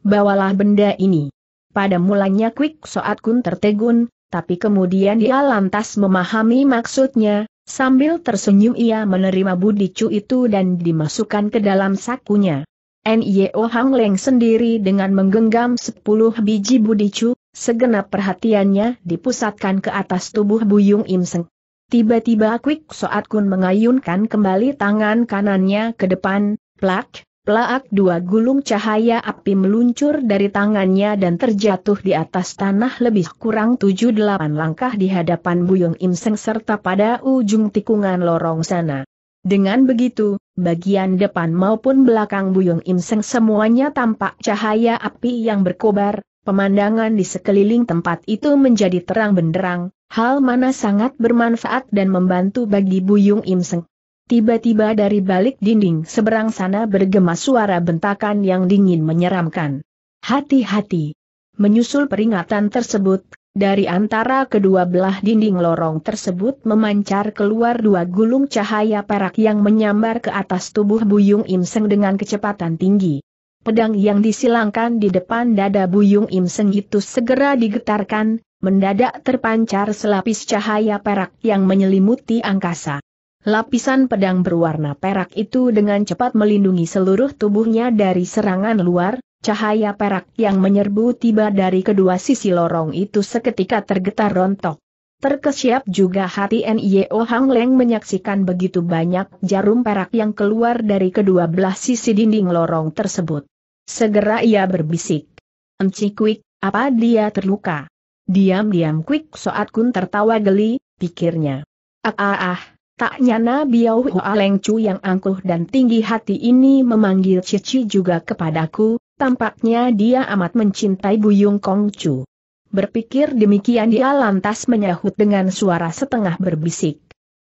Bawalah benda ini. Pada mulanya Quick Soat Kun tertegun, tapi kemudian dia lantas memahami maksudnya, sambil tersenyum ia menerima budicu itu dan dimasukkan ke dalam sakunya. Nio Hang Leng sendiri dengan menggenggam sepuluh biji budicu, Segenap perhatiannya dipusatkan ke atas tubuh Buyung Im Tiba-tiba Kwik Soat Kun mengayunkan kembali tangan kanannya ke depan, plak, plak dua gulung cahaya api meluncur dari tangannya dan terjatuh di atas tanah lebih kurang 7-8 langkah di hadapan Buyung Im serta pada ujung tikungan lorong sana. Dengan begitu, bagian depan maupun belakang Buyung Im semuanya tampak cahaya api yang berkobar, Pemandangan di sekeliling tempat itu menjadi terang benderang, hal mana sangat bermanfaat dan membantu bagi Buyung Imseng. Tiba-tiba dari balik dinding seberang sana bergema suara bentakan yang dingin menyeramkan. Hati-hati. Menyusul peringatan tersebut, dari antara kedua belah dinding lorong tersebut memancar keluar dua gulung cahaya perak yang menyambar ke atas tubuh Buyung Imseng dengan kecepatan tinggi. Pedang yang disilangkan di depan dada Buyung Im Seng itu segera digetarkan, mendadak terpancar selapis cahaya perak yang menyelimuti angkasa. Lapisan pedang berwarna perak itu dengan cepat melindungi seluruh tubuhnya dari serangan luar, cahaya perak yang menyerbu tiba dari kedua sisi lorong itu seketika tergetar rontok. Terkesiap juga hati N.I.O. Hang Leng menyaksikan begitu banyak jarum perak yang keluar dari kedua belah sisi dinding lorong tersebut. Segera ia berbisik. Enci Kwik, apa dia terluka? Diam-diam Kwik Soat Kun tertawa geli, pikirnya. Ah ah ah, tak nyana Biau Hua Lengcu yang angkuh dan tinggi hati ini memanggil Cici juga kepadaku, tampaknya dia amat mencintai Buyung Kong Chu. Berpikir demikian dia lantas menyahut dengan suara setengah berbisik.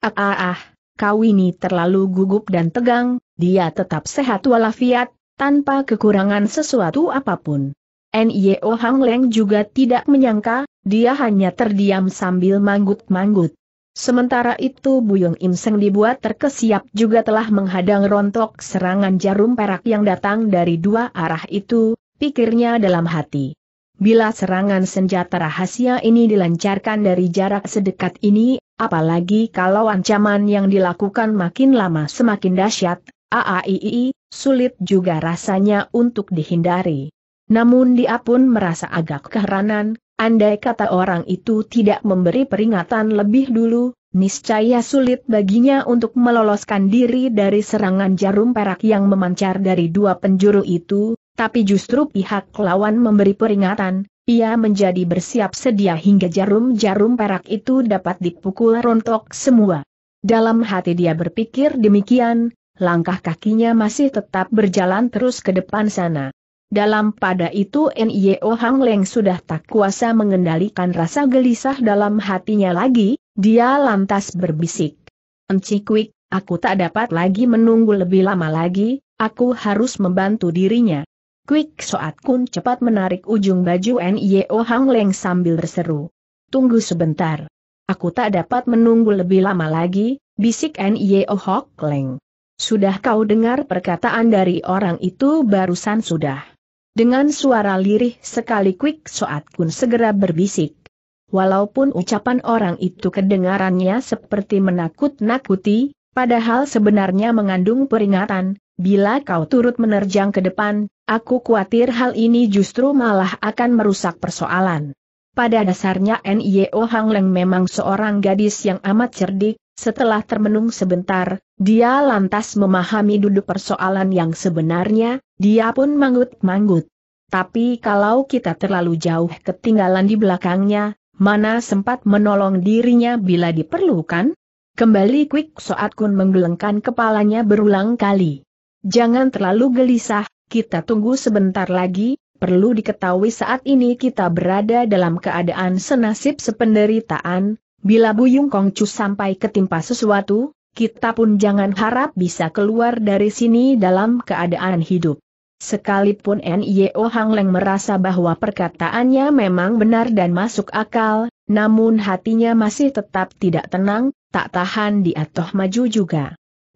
Ah ah ah, kau ini terlalu gugup dan tegang, dia tetap sehat walafiat, tanpa kekurangan sesuatu apapun. N.Y.O. Hang Leng juga tidak menyangka, dia hanya terdiam sambil manggut-manggut. Sementara itu Bu Buyung Im Seng dibuat terkesiap juga telah menghadang rontok serangan jarum perak yang datang dari dua arah itu, pikirnya dalam hati. Bila serangan senjata rahasia ini dilancarkan dari jarak sedekat ini, apalagi kalau ancaman yang dilakukan makin lama semakin dahsyat, AAII, sulit juga rasanya untuk dihindari. Namun dia pun merasa agak keheranan, andai kata orang itu tidak memberi peringatan lebih dulu, niscaya sulit baginya untuk meloloskan diri dari serangan jarum perak yang memancar dari dua penjuru itu, tapi justru pihak lawan memberi peringatan, ia menjadi bersiap sedia hingga jarum-jarum perak itu dapat dipukul rontok semua. Dalam hati dia berpikir demikian, langkah kakinya masih tetap berjalan terus ke depan sana. Dalam pada itu N.I.O. Hang Leng sudah tak kuasa mengendalikan rasa gelisah dalam hatinya lagi, dia lantas berbisik. Enci Quick, aku tak dapat lagi menunggu lebih lama lagi, aku harus membantu dirinya. Quick Soat Kun cepat menarik ujung baju N.I.O. Hang Leng sambil berseru. Tunggu sebentar. Aku tak dapat menunggu lebih lama lagi, bisik N.I.O. Hang Leng. Sudah kau dengar perkataan dari orang itu barusan sudah. Dengan suara lirih sekali quick, Soat Kun segera berbisik. Walaupun ucapan orang itu kedengarannya seperti menakut-nakuti, padahal sebenarnya mengandung peringatan, bila kau turut menerjang ke depan, aku khawatir hal ini justru malah akan merusak persoalan. Pada dasarnya NIO Hang Leng memang seorang gadis yang amat cerdik, setelah termenung sebentar, dia lantas memahami duduk persoalan yang sebenarnya, dia pun manggut-manggut. Tapi kalau kita terlalu jauh ketinggalan di belakangnya, mana sempat menolong dirinya bila diperlukan? Kembali Quick Soat Kun menggelengkan kepalanya berulang kali. Jangan terlalu gelisah, kita tunggu sebentar lagi, perlu diketahui saat ini kita berada dalam keadaan senasib sependeritaan, Bila Buyung Kongcu sampai ketimpa sesuatu, kita pun jangan harap bisa keluar dari sini dalam keadaan hidup. Sekalipun N.I.O. Hang Leng merasa bahwa perkataannya memang benar dan masuk akal, namun hatinya masih tetap tidak tenang, tak tahan di atoh maju juga.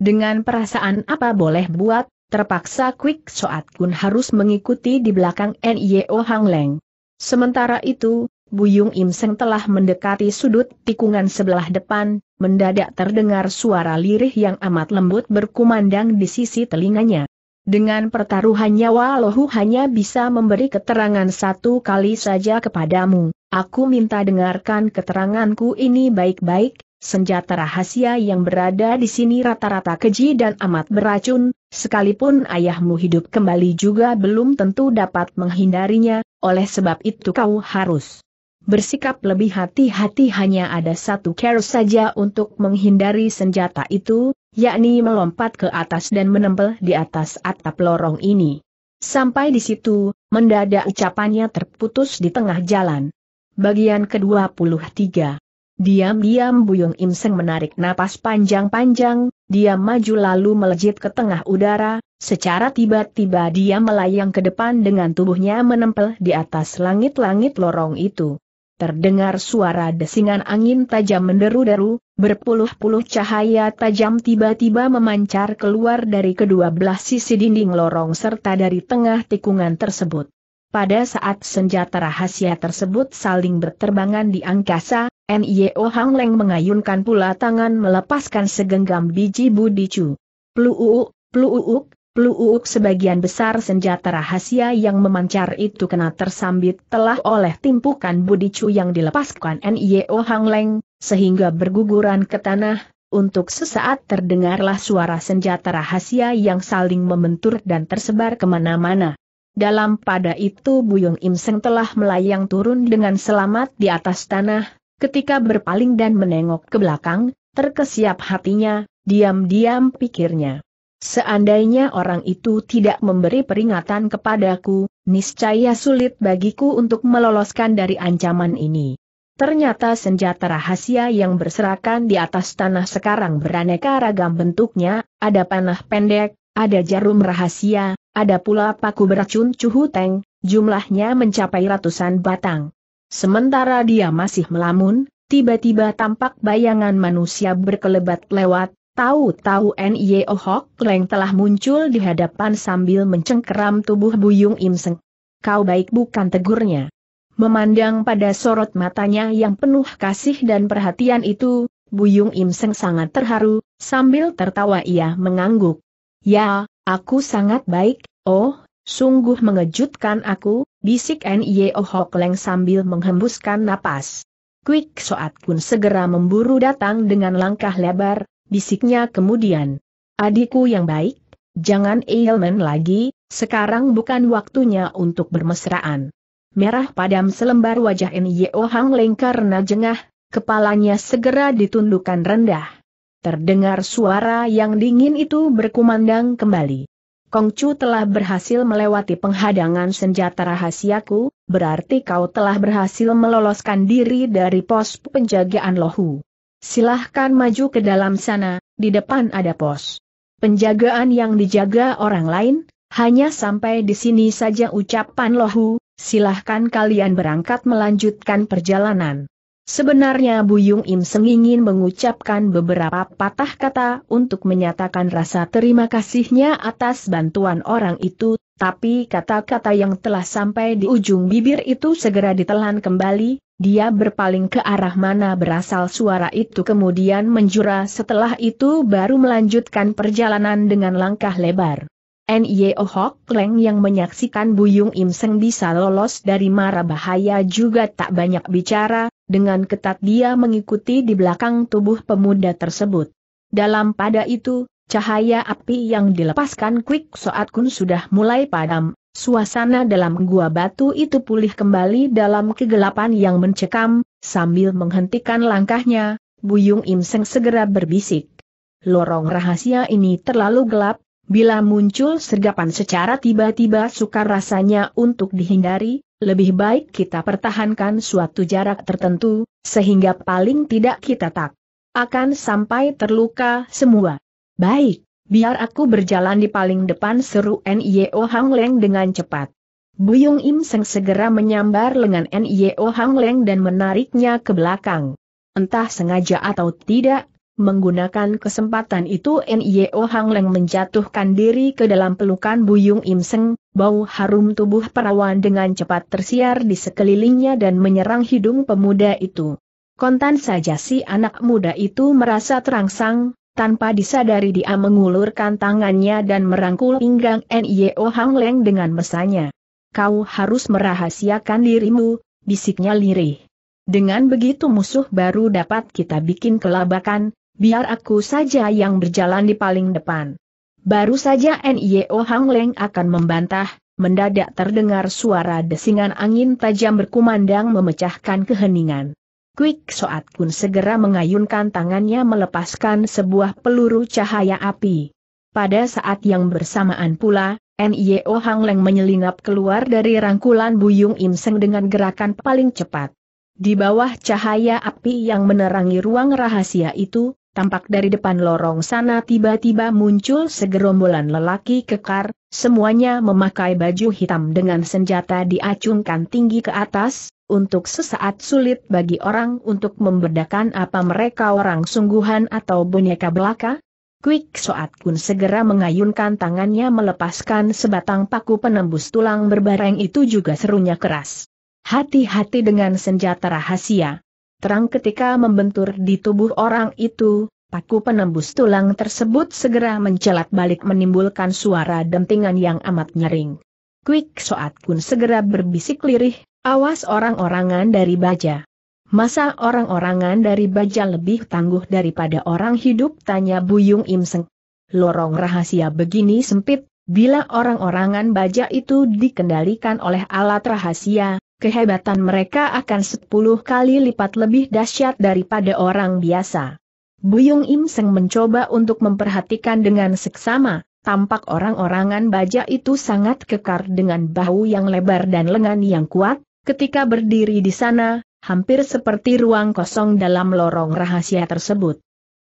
Dengan perasaan apa boleh buat, terpaksa Quick Soat Kun harus mengikuti di belakang N.I.O. Hang Leng. Sementara itu, Buyung Imseng telah mendekati sudut tikungan sebelah depan, mendadak terdengar suara lirih yang amat lembut berkumandang di sisi telinganya. Dengan pertaruhan nyawa lohu hanya bisa memberi keterangan satu kali saja kepadamu, aku minta dengarkan keteranganku ini baik-baik, senjata rahasia yang berada di sini rata-rata keji dan amat beracun, sekalipun ayahmu hidup kembali juga belum tentu dapat menghindarinya, oleh sebab itu kau harus bersikap lebih hati-hati hanya ada satu cara saja untuk menghindari senjata itu, yakni melompat ke atas dan menempel di atas atap lorong ini. Sampai di situ, mendadak ucapannya terputus di tengah jalan. Bagian ke-23 Diam-diam Buyung Im menarik napas panjang-panjang, dia maju lalu melejit ke tengah udara, secara tiba-tiba dia melayang ke depan dengan tubuhnya menempel di atas langit-langit lorong itu terdengar suara desingan angin tajam menderu-deru, berpuluh-puluh cahaya tajam tiba-tiba memancar keluar dari kedua belah sisi dinding lorong serta dari tengah tikungan tersebut. Pada saat senjata rahasia tersebut saling berterbangan di angkasa, N.Y.O. Hang Leng mengayunkan pula tangan melepaskan segenggam biji budicu. Pluuuk, pluuuk, Peluuk sebagian besar senjata rahasia yang memancar itu kena tersambit telah oleh timpukan Budi Chu yang dilepaskan NIO e Hang Leng, sehingga berguguran ke tanah, untuk sesaat terdengarlah suara senjata rahasia yang saling membentur dan tersebar kemana-mana. Dalam pada itu Buyung Im Seng telah melayang turun dengan selamat di atas tanah, ketika berpaling dan menengok ke belakang, terkesiap hatinya, diam-diam pikirnya. Seandainya orang itu tidak memberi peringatan kepadaku, niscaya sulit bagiku untuk meloloskan dari ancaman ini. Ternyata senjata rahasia yang berserakan di atas tanah sekarang beraneka ragam bentuknya, ada panah pendek, ada jarum rahasia, ada pula paku beracun cuhuteng, jumlahnya mencapai ratusan batang. Sementara dia masih melamun, tiba-tiba tampak bayangan manusia berkelebat lewat, Tahu-tahu Nio e oh Hok Leng telah muncul di hadapan sambil mencengkeram tubuh Buyung Im Seng. Kau baik bukan tegurnya. Memandang pada sorot matanya yang penuh kasih dan perhatian itu, Buyung Im Seng sangat terharu, sambil tertawa ia mengangguk. Ya, aku sangat baik, oh, sungguh mengejutkan aku, bisik Nio e oh Hok Leng sambil menghembuskan napas. Quick Soat Kun segera memburu datang dengan langkah lebar, bisiknya kemudian. Adikku yang baik, jangan ailman lagi, sekarang bukan waktunya untuk bermesraan. Merah padam selembar wajah Nyo Hang Leng karena jengah, kepalanya segera ditundukkan rendah. Terdengar suara yang dingin itu berkumandang kembali. Kongcu telah berhasil melewati penghadangan senjata rahasiaku, berarti kau telah berhasil meloloskan diri dari pos penjagaan Lohu. Silahkan maju ke dalam sana, di depan ada pos. Penjagaan yang dijaga orang lain, hanya sampai di sini saja ucapan Lohu, silahkan kalian berangkat melanjutkan perjalanan. Sebenarnya Buyung Im Seng ingin mengucapkan beberapa patah kata untuk menyatakan rasa terima kasihnya atas bantuan orang itu, tapi kata-kata yang telah sampai di ujung bibir itu segera ditelan kembali, dia berpaling ke arah mana berasal suara itu kemudian menjura setelah itu baru melanjutkan perjalanan dengan langkah lebar. N.Y.O. Oh Hok Leng yang menyaksikan Buyung Im Seng bisa lolos dari mara bahaya juga tak banyak bicara, dengan ketat dia mengikuti di belakang tubuh pemuda tersebut. Dalam pada itu, cahaya api yang dilepaskan Quick Soat Kun sudah mulai padam, Suasana dalam gua batu itu pulih kembali dalam kegelapan yang mencekam, sambil menghentikan langkahnya, Buyung Im segera berbisik. Lorong rahasia ini terlalu gelap, bila muncul sergapan secara tiba-tiba sukar rasanya untuk dihindari, lebih baik kita pertahankan suatu jarak tertentu, sehingga paling tidak kita tak akan sampai terluka semua. Baik. Biar aku berjalan di paling depan seru N.I.O. Hang Leng dengan cepat. Buyung Im Seng segera menyambar lengan N.I.O. Hang Leng dan menariknya ke belakang. Entah sengaja atau tidak, menggunakan kesempatan itu N.I.O. Hang Leng menjatuhkan diri ke dalam pelukan Buyung Im Seng, bau harum tubuh perawan dengan cepat tersiar di sekelilingnya dan menyerang hidung pemuda itu. Kontan saja si anak muda itu merasa terangsang, tanpa disadari dia mengulurkan tangannya dan merangkul pinggang N.Y.O. Hang Leng dengan mesanya. Kau harus merahasiakan dirimu, bisiknya lirih. Dengan begitu musuh baru dapat kita bikin kelabakan, biar aku saja yang berjalan di paling depan. Baru saja N.Y.O. Hang Leng akan membantah, mendadak terdengar suara desingan angin tajam berkumandang memecahkan keheningan. Quick Soat Kun segera mengayunkan tangannya melepaskan sebuah peluru cahaya api. Pada saat yang bersamaan pula, NIO e oh Hang Leng menyelinap keluar dari rangkulan Buyung Im Seng dengan gerakan paling cepat. Di bawah cahaya api yang menerangi ruang rahasia itu, Tampak dari depan lorong sana tiba-tiba muncul segerombolan lelaki kekar, semuanya memakai baju hitam dengan senjata diacungkan tinggi ke atas, untuk sesaat sulit bagi orang untuk membedakan apa mereka orang sungguhan atau boneka belaka. Quick Soat Kun segera mengayunkan tangannya melepaskan sebatang paku penembus tulang berbareng itu juga serunya keras. Hati-hati dengan senjata rahasia. Terang ketika membentur di tubuh orang itu, paku penembus tulang tersebut segera mencelat balik menimbulkan suara dentingan yang amat nyering. Quick Soat Kun segera berbisik lirih, awas orang-orangan dari baja. Masa orang-orangan dari baja lebih tangguh daripada orang hidup tanya Buyung Imseng. Lorong rahasia begini sempit, Bila orang-orangan baja itu dikendalikan oleh alat rahasia, kehebatan mereka akan sepuluh kali lipat lebih dahsyat daripada orang biasa. Buyung Im Seng mencoba untuk memperhatikan dengan seksama, tampak orang-orangan baja itu sangat kekar dengan bahu yang lebar dan lengan yang kuat, ketika berdiri di sana, hampir seperti ruang kosong dalam lorong rahasia tersebut.